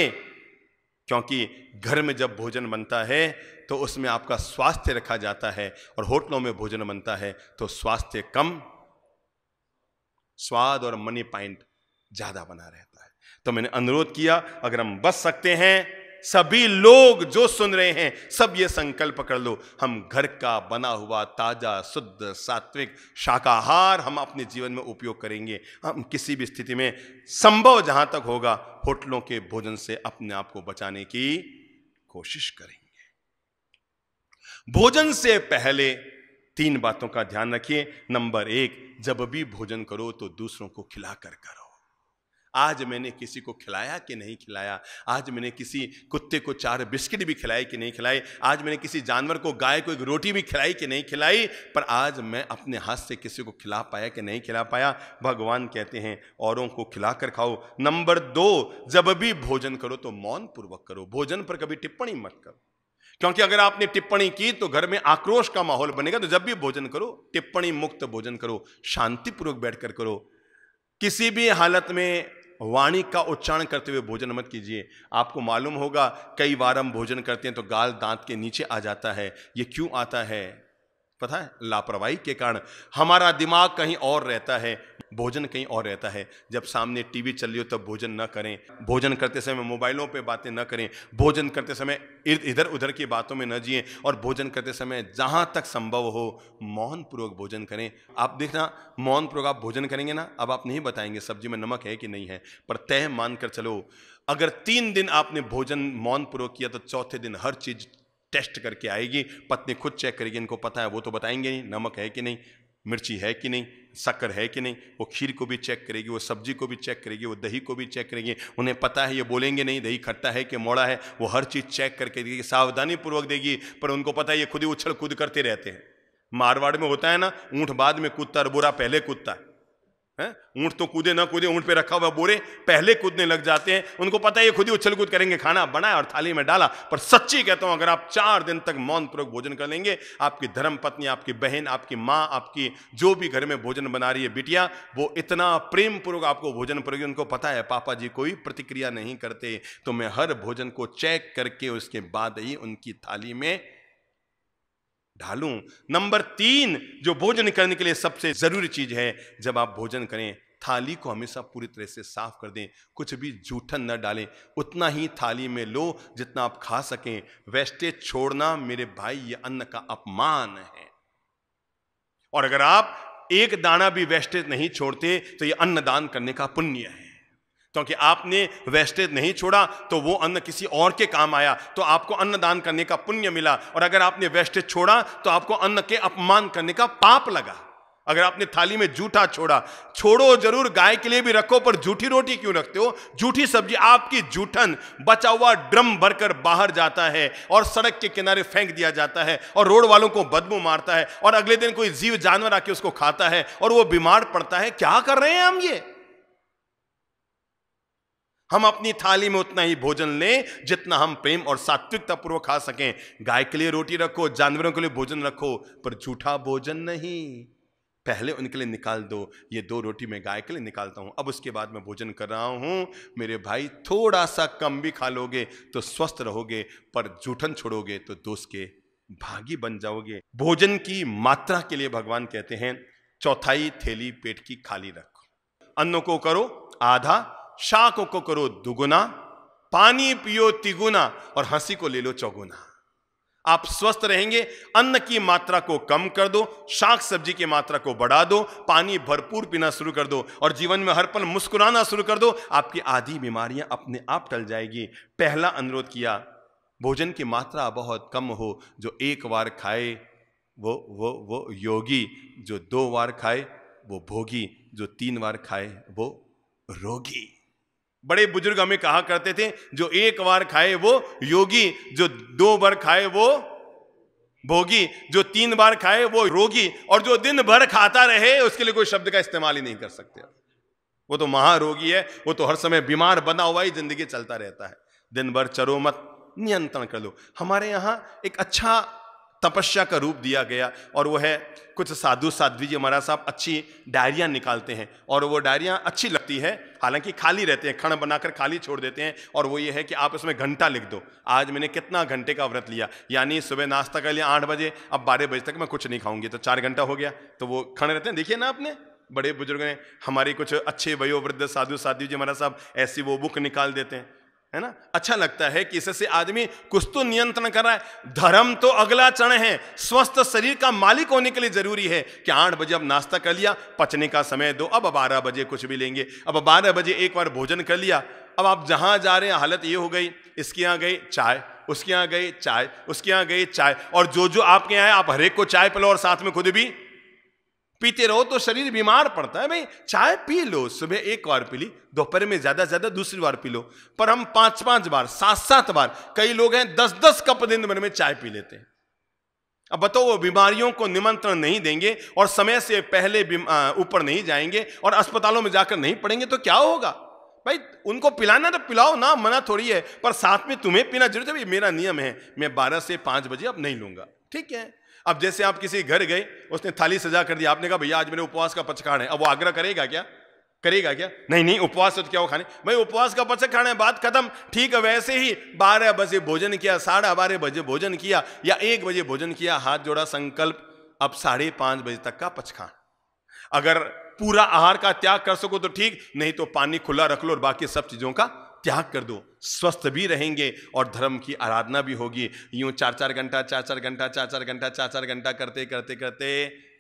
क्योंकि घर में जब भोजन बनता है तो उसमें आपका स्वास्थ्य रखा जाता है और होटलों में भोजन बनता है तो स्वास्थ्य कम स्वाद और मनी पॉइंट ज़्यादा बना रहता है तो मैंने अनुरोध किया अगर हम बच सकते हैं सभी लोग जो सुन रहे हैं सब ये संकल्प कर लो हम घर का बना हुआ ताजा शुद्ध सात्विक शाकाहार हम अपने जीवन में उपयोग करेंगे हम किसी भी स्थिति में संभव जहां तक होगा होटलों के भोजन से अपने आप को बचाने की कोशिश करेंगे भोजन से पहले तीन बातों का ध्यान रखिए नंबर एक जब भी भोजन करो तो दूसरों को खिलाकर करो आज मैंने किसी को खिलाया कि नहीं खिलाया आज मैंने किसी कुत्ते को चार बिस्किट भी खिलाए कि नहीं खिलाए आज मैंने किसी जानवर को गाय को एक रोटी भी खिलाई कि नहीं खिलाई पर आज मैं अपने हाथ से किसी को खिला पाया कि नहीं खिला पाया भगवान कहते हैं औरों को खिला कर खाओ नंबर दो जब भी भोजन करो तो मौन पूर्वक करो भोजन पर कभी टिप्पणी मत करो क्योंकि अगर आपने टिप्पणी की तो घर में आक्रोश का माहौल बनेगा तो जब भी भोजन करो टिप्पणी मुक्त भोजन करो शांतिपूर्वक बैठकर करो किसी भी हालत में वाणी का उच्चारण करते हुए भोजन मत कीजिए आपको मालूम होगा कई बार हम भोजन करते हैं तो गाल दांत के नीचे आ जाता है ये क्यों आता है पता है लापरवाही के कारण हमारा दिमाग कहीं और रहता है भोजन कहीं और रहता है जब सामने टीवी चल रही हो तब तो भोजन न करें भोजन करते समय मोबाइलों पे बातें न करें भोजन करते समय इधर उधर की बातों में न जिए और भोजन करते समय जहाँ तक संभव हो मौन पूर्वक भोजन करें आप देखना मौन पूर्वक आप भोजन करेंगे ना अब आप नहीं बताएंगे सब्जी में नमक है कि नहीं है पर तय मान कर चलो अगर तीन दिन आपने भोजन मौन पूर्वक किया तो चौथे दिन हर चीज़ टेस्ट करके आएगी पत्नी खुद चेक करेगी इनको पता है वो तो बताएंगे नहीं नमक है कि नहीं मिर्ची है कि नहीं शक्कर है कि नहीं वो खीर को भी चेक करेगी वो सब्जी को भी चेक करेगी वो दही को भी चेक करेगी उन्हें पता है ये बोलेंगे नहीं दही खट्टा है कि मोड़ा है वो हर चीज़ चेक करके देगी सावधानी पूर्वक देगी पर उनको पता है ये खुद ही उछल कूद करते रहते हैं मारवाड़ में होता है ना ऊँट बाद में कूदता और बुरा पहले कूदता है हैं ऊँट तो कूदे ना कूदे ऊँट पे रखा हुआ बोरे पहले कूदने लग जाते हैं उनको पता है ये खुद ही उछल कूद करेंगे खाना बनाया और थाली में डाला पर सच्ची कहता हूँ अगर आप चार दिन तक मौन पूर्वक भोजन कर लेंगे आपकी धर्म पत्नी आपकी बहन आपकी माँ आपकी जो भी घर में भोजन बना रही है बिटिया वो इतना प्रेम पूर्वक आपको भोजन पूर्वक उनको पता है पापा जी कोई प्रतिक्रिया नहीं करते तो मैं हर भोजन को चेक करके उसके बाद ही उनकी थाली में ढालूं नंबर तीन जो भोजन करने के लिए सबसे ज़रूरी चीज़ है जब आप भोजन करें थाली को हमेशा पूरी तरह से साफ कर दें कुछ भी जूठन न डालें उतना ही थाली में लो जितना आप खा सकें वेस्टेज छोड़ना मेरे भाई ये अन्न का अपमान है और अगर आप एक दाना भी वेस्टेज नहीं छोड़ते तो ये अन्नदान करने का पुण्य है क्योंकि आपने वेस्टेज नहीं छोड़ा तो वो अन्न किसी और के काम आया तो आपको अन्न दान करने का पुण्य मिला और अगर आपने वेस्टेज छोड़ा तो आपको अन्न के अपमान करने का पाप लगा अगर आपने थाली में जूठा छोड़ा छोड़ो जरूर गाय के लिए भी रखो पर जूठी रोटी क्यों रखते हो जूठी सब्जी आपकी जूठन बचा हुआ ड्रम भरकर बाहर जाता है और सड़क के किनारे फेंक दिया जाता है और रोड वालों को बदबू मारता है और अगले दिन कोई जीव जानवर आके उसको खाता है और वो बीमार पड़ता है क्या कर रहे हैं हम ये हम अपनी थाली में उतना ही भोजन लें जितना हम प्रेम और सात्विकता पूर्वक खा सकें गाय के लिए रोटी रखो जानवरों के लिए भोजन रखो पर झूठा भोजन नहीं पहले उनके लिए निकाल दो ये दो रोटी मैं गाय के लिए निकालता हूँ अब उसके बाद मैं भोजन कर रहा हूँ मेरे भाई थोड़ा सा कम भी खा लोगे तो स्वस्थ रहोगे पर जूठन छोड़ोगे तो दोष के भागी बन जाओगे भोजन की मात्रा के लिए भगवान कहते हैं चौथाई थैली पेट की खाली रखो अन्नों को करो आधा शाकों को करो दुगुना पानी पियो तिगुना और हंसी को ले लो चौगुना आप स्वस्थ रहेंगे अन्न की मात्रा को कम कर दो शाक सब्जी की मात्रा को बढ़ा दो पानी भरपूर पीना शुरू कर दो और जीवन में हर पल मुस्कुराना शुरू कर दो आपकी आधी बीमारियां अपने आप टल जाएगी पहला अनुरोध किया भोजन की मात्रा बहुत कम हो जो एक बार खाए वो वो वो योगी जो दो बार खाए वो भोगी जो तीन बार खाए वो रोगी बड़े बुजुर्ग हमें कहा करते थे जो एक बार खाए वो योगी जो दो बार खाए वो भोगी जो तीन बार खाए वो रोगी और जो दिन भर खाता रहे उसके लिए कोई शब्द का इस्तेमाल ही नहीं कर सकते वो तो महारोगी है वो तो हर समय बीमार बना हुआ ही जिंदगी चलता रहता है दिन भर चरो मत नियंत्रण कर लो हमारे यहाँ एक अच्छा तपस्या का रूप दिया गया और वह है कुछ साधु साध्वी जी महाराज साहब अच्छी डायरियाँ निकालते हैं और वो डायरियाँ अच्छी लगती है हालांकि खाली रहते हैं खण बनाकर खाली छोड़ देते हैं और वो ये है कि आप उसमें घंटा लिख दो आज मैंने कितना घंटे का व्रत लिया यानी सुबह नाश्ता कर लिया आठ बजे अब बारह बजे तक मैं कुछ नहीं खाऊंगी तो चार घंटा हो गया तो वो खण रहते हैं देखिए ना आपने बड़े बुजुर्ग ने हमारे कुछ अच्छे वयोवृद्ध साधु साधु जी महाराज साहब ऐसी वो बुक निकाल देते हैं है ना अच्छा लगता है कि इससे आदमी कुछ तो नियंत्रण कर रहा है धर्म तो अगला चरण है स्वस्थ शरीर का मालिक होने के लिए जरूरी है कि आठ बजे अब नाश्ता कर लिया पचने का समय दो अब बारह बजे कुछ भी लेंगे अब बारह बजे एक बार भोजन कर लिया अब आप जहां जा रहे हैं हालत ये हो गई इसके यहाँ गई चाय उसके यहाँ गई चाय उसके यहाँ गई चाय और जो जो आपके यहाँ आप हरेक को चाय पिलाओ और साथ में खुद भी पीते रहो तो शरीर बीमार पड़ता है भाई चाय पी लो सुबह एक बार पी ली दोपहर में ज्यादा ज्यादा दूसरी बार पी लो पर हम पांच पांच बार सात सात बार कई लोग हैं दस दस कप दिन भर में चाय पी लेते हैं अब बताओ वो बीमारियों को निमंत्रण नहीं देंगे और समय से पहले ऊपर नहीं जाएंगे और अस्पतालों में जाकर नहीं पड़ेंगे तो क्या होगा भाई उनको पिलाना तो पिलाओ ना मना थोड़ी है पर साथ में तुम्हें पीना जरूरत है मेरा नियम है मैं बारह से पांच बजे अब नहीं लूंगा ठीक है अब जैसे आप किसी घर गए उसने थाली सजा कर दी आपने कहा भैया आज मेरे उपवास का पचखाण है अब वो आग्रह करेगा क्या करेगा क्या नहीं नहीं उपवास तो क्या वो खाने भाई उपवास का पचक खाने है बात खत्म ठीक है वैसे ही बारह बजे भोजन किया साढ़े बारह बजे भोजन किया या एक बजे भोजन किया हाथ जोड़ा संकल्प अब साढ़े पांच बजे तक का पचखान अगर पूरा आहार का त्याग कर सको तो ठीक नहीं तो पानी खुला रख लो और बाकी सब चीजों का त्याग कर दो स्वस्थ भी रहेंगे और धर्म की आराधना भी होगी यूं चार चार घंटा चार चार घंटा चार चार घंटा चार चार घंटा करते करते करते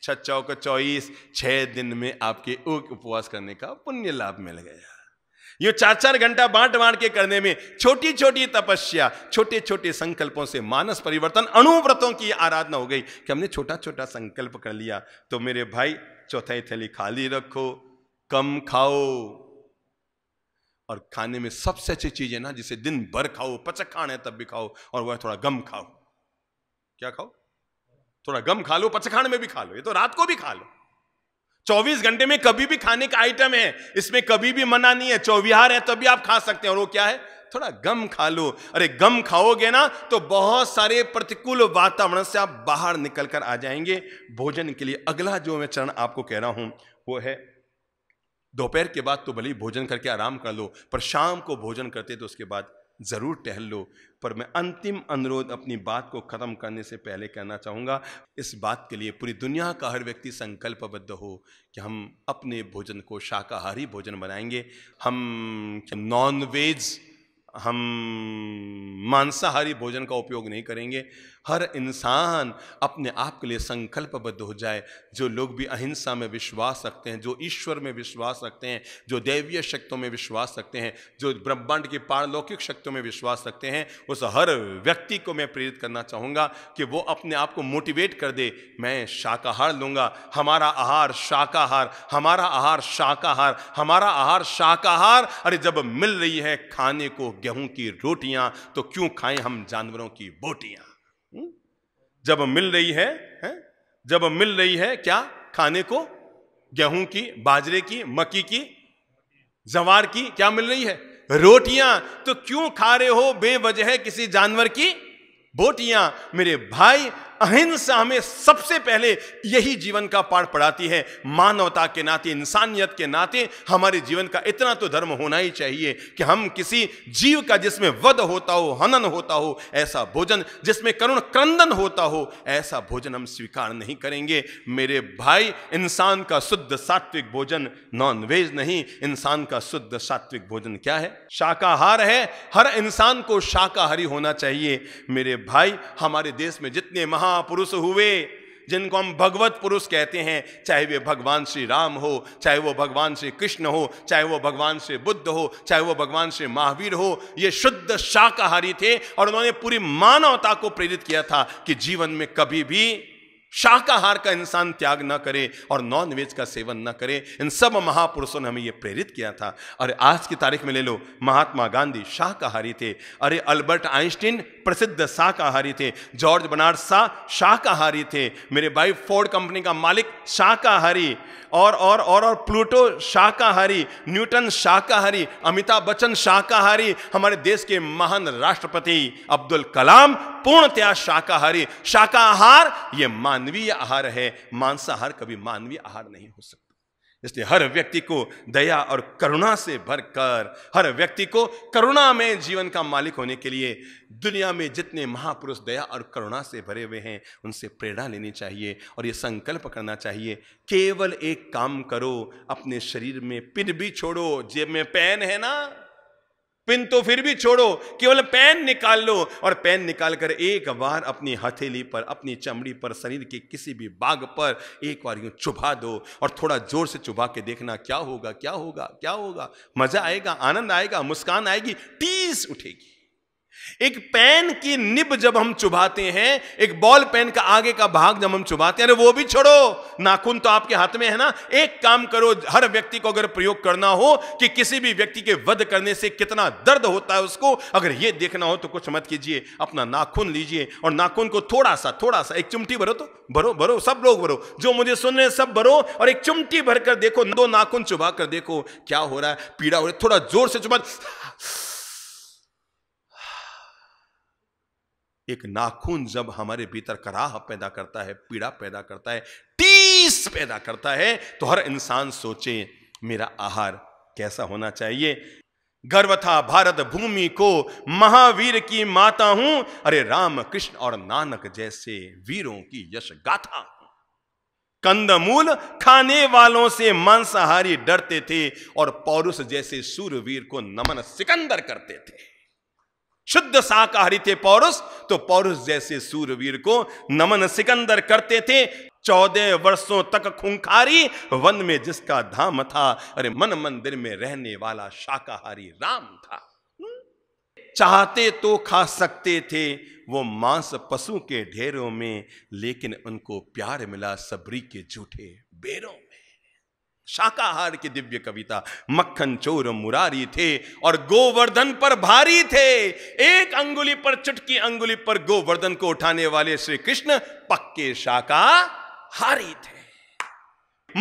छः चौक चौबीस छः दिन में आपके उपवास करने का पुण्य लाभ मिल गया यूं चार चार घंटा बांट बांट के करने में छोटी छोटी तपस्या छोटे छोटे संकल्पों से मानस परिवर्तन अणुव्रतों की आराधना हो गई कि हमने छोटा छोटा संकल्प कर लिया तो मेरे भाई चौथाई थैली खाली रखो कम खाओ और खाने में सबसे अच्छी चीज़ है ना जिसे दिन भर खाओ पचक खाने है तब भी खाओ और वह थोड़ा गम खाओ क्या खाओ थोड़ा गम खा लो पचखान में भी खा लो ये तो रात को भी खा लो 24 घंटे में कभी भी खाने का आइटम है इसमें कभी भी मना नहीं है चौबिहार है तब भी आप खा सकते हैं और वो क्या है थोड़ा गम खा लो अरे गम खाओगे ना तो बहुत सारे प्रतिकूल वातावरण से आप बाहर निकलकर आ जाएंगे भोजन के लिए अगला जो मैं चरण आपको कह रहा हूं वो है दोपहर के बाद तो भले ही भोजन करके आराम कर लो पर शाम को भोजन करते तो उसके बाद ज़रूर टहल लो पर मैं अंतिम अनुरोध अपनी बात को ख़त्म करने से पहले कहना चाहूँगा इस बात के लिए पूरी दुनिया का हर व्यक्ति संकल्पबद्ध हो कि हम अपने भोजन को शाकाहारी भोजन बनाएंगे हम नॉन वेज हम मांसाहारी भोजन का उपयोग नहीं करेंगे हर इंसान अपने आप के लिए संकल्पबद्ध हो जाए जो लोग भी अहिंसा में विश्वास रखते हैं जो ईश्वर में विश्वास रखते हैं जो दैवीय शक्तियों में विश्वास रखते हैं जो ब्रह्मांड की पारलौकिक शक्तियों में विश्वास रखते हैं उस हर व्यक्ति को मैं प्रेरित करना चाहूँगा कि वो अपने आप को मोटिवेट कर दे मैं शाकाहार लूँगा हमारा आहार शाकाहार हमारा आहार शाकाहार हमारा आहार शाकाहार अरे जब मिल रही है खाने को गेहूँ की रोटियाँ तो क्यों खाएँ हम जानवरों की बोटियाँ जब मिल रही है, है जब मिल रही है क्या खाने को गेहूं की बाजरे की मक्की की जवार की क्या मिल रही है रोटियां तो क्यों खा रहे हो बेवजह किसी जानवर की बोटियां मेरे भाई अहिंसा हमें सबसे पहले यही जीवन का पाठ पढ़ाती है मानवता के नाते इंसानियत के नाते हमारे जीवन का इतना तो धर्म होना ही चाहिए कि हम किसी जीव का जिसमें वध होता हो हनन होता हो ऐसा भोजन जिसमें करुण क्रंदन होता हो ऐसा भोजन हम स्वीकार नहीं करेंगे मेरे भाई इंसान का शुद्ध सात्विक भोजन नॉन वेज नहीं इंसान का शुद्ध सात्विक भोजन क्या है शाकाहार है हर इंसान को शाकाहारी होना चाहिए मेरे भाई हमारे देश में जितने महा महापुरुष हुए जिनको हम भगवत पुरुष कहते हैं चाहे वे भगवान श्री राम हो चाहे वो भगवान श्री कृष्ण हो चाहे वो भगवान श्री बुद्ध हो चाहे वो भगवान श्री महावीर हो ये शुद्ध शाकाहारी थे और उन्होंने पूरी मानवता को प्रेरित किया था कि जीवन में कभी भी शाकाहार का इंसान त्याग ना करे और नॉन वेज का सेवन ना करे इन सब महापुरुषों ने हमें यह प्रेरित किया था अरे आज की तारीख में ले लो महात्मा गांधी शाकाहारी थे अरे अल्बर्ट आइंस्टीन प्रसिद्ध शाकाहारी थे जॉर्ज बनारसा शाकाहारी थे मेरे भाई फोर्ड कंपनी का मालिक शाकाहारी और और और और प्लूटो शाकाहारी न्यूटन शाकाहारी अमिताभ बच्चन शाकाहारी हमारे देश के महान राष्ट्रपति अब्दुल कलाम पूर्णतया शाकाहारी शाकाहार ये मानवीय आहार है मांसाहार कभी मानवीय आहार नहीं हो सकता इसलिए हर व्यक्ति को दया और करुणा से भरकर हर व्यक्ति को करुणा में जीवन का मालिक होने के लिए दुनिया में जितने महापुरुष दया और करुणा से भरे हुए हैं उनसे प्रेरणा लेनी चाहिए और ये संकल्प करना चाहिए केवल एक काम करो अपने शरीर में पिन भी छोड़ो जेब में पेन है ना पिन तो फिर भी छोड़ो केवल पेन निकाल लो और पेन निकालकर एक बार अपनी हथेली पर अपनी चमड़ी पर शरीर के किसी भी बाग पर एक बार यूं चुभा दो और थोड़ा जोर से चुभा के देखना क्या होगा क्या होगा क्या होगा मजा आएगा आनंद आएगा मुस्कान आएगी टीस उठेगी एक पेन की निब जब हम चुभाते हैं एक बॉल पेन का आगे का भाग जब हम चुभाते हैं अरे वो भी छोड़ो नाखून तो आपके हाथ में है ना एक काम करो हर व्यक्ति को अगर प्रयोग करना हो कि किसी भी व्यक्ति के वध करने से कितना दर्द होता है उसको अगर ये देखना हो तो कुछ मत कीजिए अपना नाखून लीजिए और नाखून को थोड़ा सा थोड़ा सा एक चुमटी भरो तो भरो भरो सब लोग भरो जो मुझे सुन रहे हैं सब भरो और एक चुमटी भरकर देखो दो नाखून चुभा कर देखो क्या हो रहा है पीड़ा हो रही है थोड़ा जोर से चुभा एक नाखून जब हमारे भीतर कराह पैदा करता है पीड़ा पैदा करता है टीस पैदा करता है तो हर इंसान सोचे मेरा आहार कैसा होना चाहिए गर्व था भारत भूमि को महावीर की माता हूं अरे राम कृष्ण और नानक जैसे वीरों की यश गाथा हूं कंदमूल खाने वालों से मांसाहारी डरते थे और पौरुष जैसे सूरवीर को नमन सिकंदर करते थे शुद्ध शाकाहारी थे पौरुष तो पौरुष जैसे सूरवीर को नमन सिकंदर करते थे चौदह वर्षों तक खुंखारी वन में जिसका धाम था अरे मन मंदिर में रहने वाला शाकाहारी राम था चाहते तो खा सकते थे वो मांस पशु के ढेरों में लेकिन उनको प्यार मिला सबरी के झूठे बेरों में शाकाहार की दिव्य कविता मक्खन चोर मुरारी थे और गोवर्धन पर भारी थे एक अंगुली पर चुटकी अंगुली पर गोवर्धन को उठाने वाले श्री कृष्ण पक्के शाकाहारी थे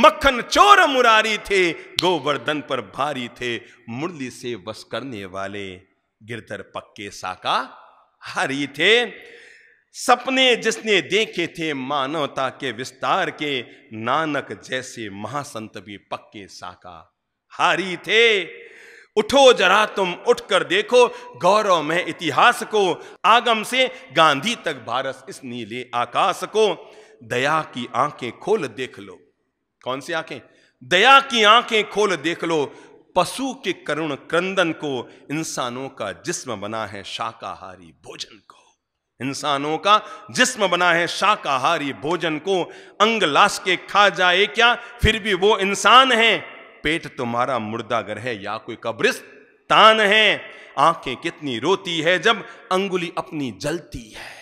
मक्खन चोर मुरारी थे गोवर्धन पर भारी थे मुरली से वस करने वाले गिरधर पक्के शाकाहारी थे सपने जिसने देखे थे मानवता के विस्तार के नानक जैसे महासंत भी पक्के साका हारी थे उठो जरा तुम उठकर देखो गौरव में इतिहास को आगम से गांधी तक भारत इस नीले आकाश को दया की आंखें खोल देख लो कौन सी आंखें दया की आंखें खोल देख लो पशु के करुण क्रंदन को इंसानों का जिस्म बना है शाकाहारी भोजन को इंसानों का जिस्म बना है शाकाहारी भोजन को अंग लाश के खा जाए क्या फिर भी वो इंसान है पेट तुम्हारा मुर्दागर है या कोई कब्रिस्तान है आंखें कितनी रोती है जब अंगुली अपनी जलती है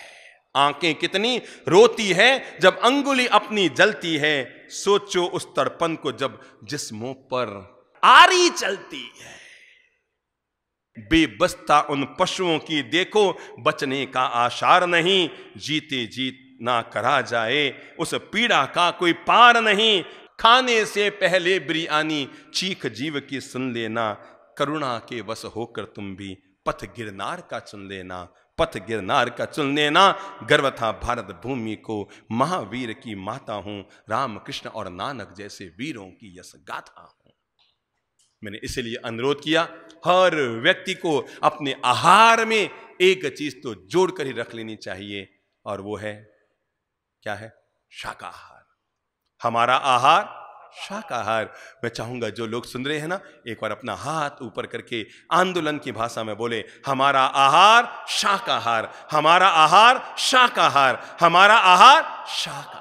आंखें कितनी रोती है जब अंगुली अपनी जलती है सोचो उस तड़पन को जब जिस्मों पर आरी चलती है बेबस्ता उन पशुओं की देखो बचने का आशार नहीं जीते जीत ना करा जाए उस पीड़ा का कोई पार नहीं खाने से पहले बिरयानी चीख जीव की सुन लेना करुणा के वश होकर तुम भी पथ गिरनार का चुन लेना पथ गिरनार का चुन लेना गर्व था भारत भूमि को महावीर की माता हूँ रामकृष्ण और नानक जैसे वीरों की यश गाथा हूँ मैंने इसलिए अनुरोध किया हर व्यक्ति को अपने आहार में एक चीज तो जोड़कर ही रख लेनी चाहिए और वो है क्या है शाकाहार हमारा आहार शाकाहार मैं चाहूंगा जो लोग सुन रहे हैं ना एक बार अपना हाथ ऊपर करके आंदोलन की भाषा में बोले हमारा आहार शाकाहार हमारा आहार शाकाहार हमारा आहार शाकाहार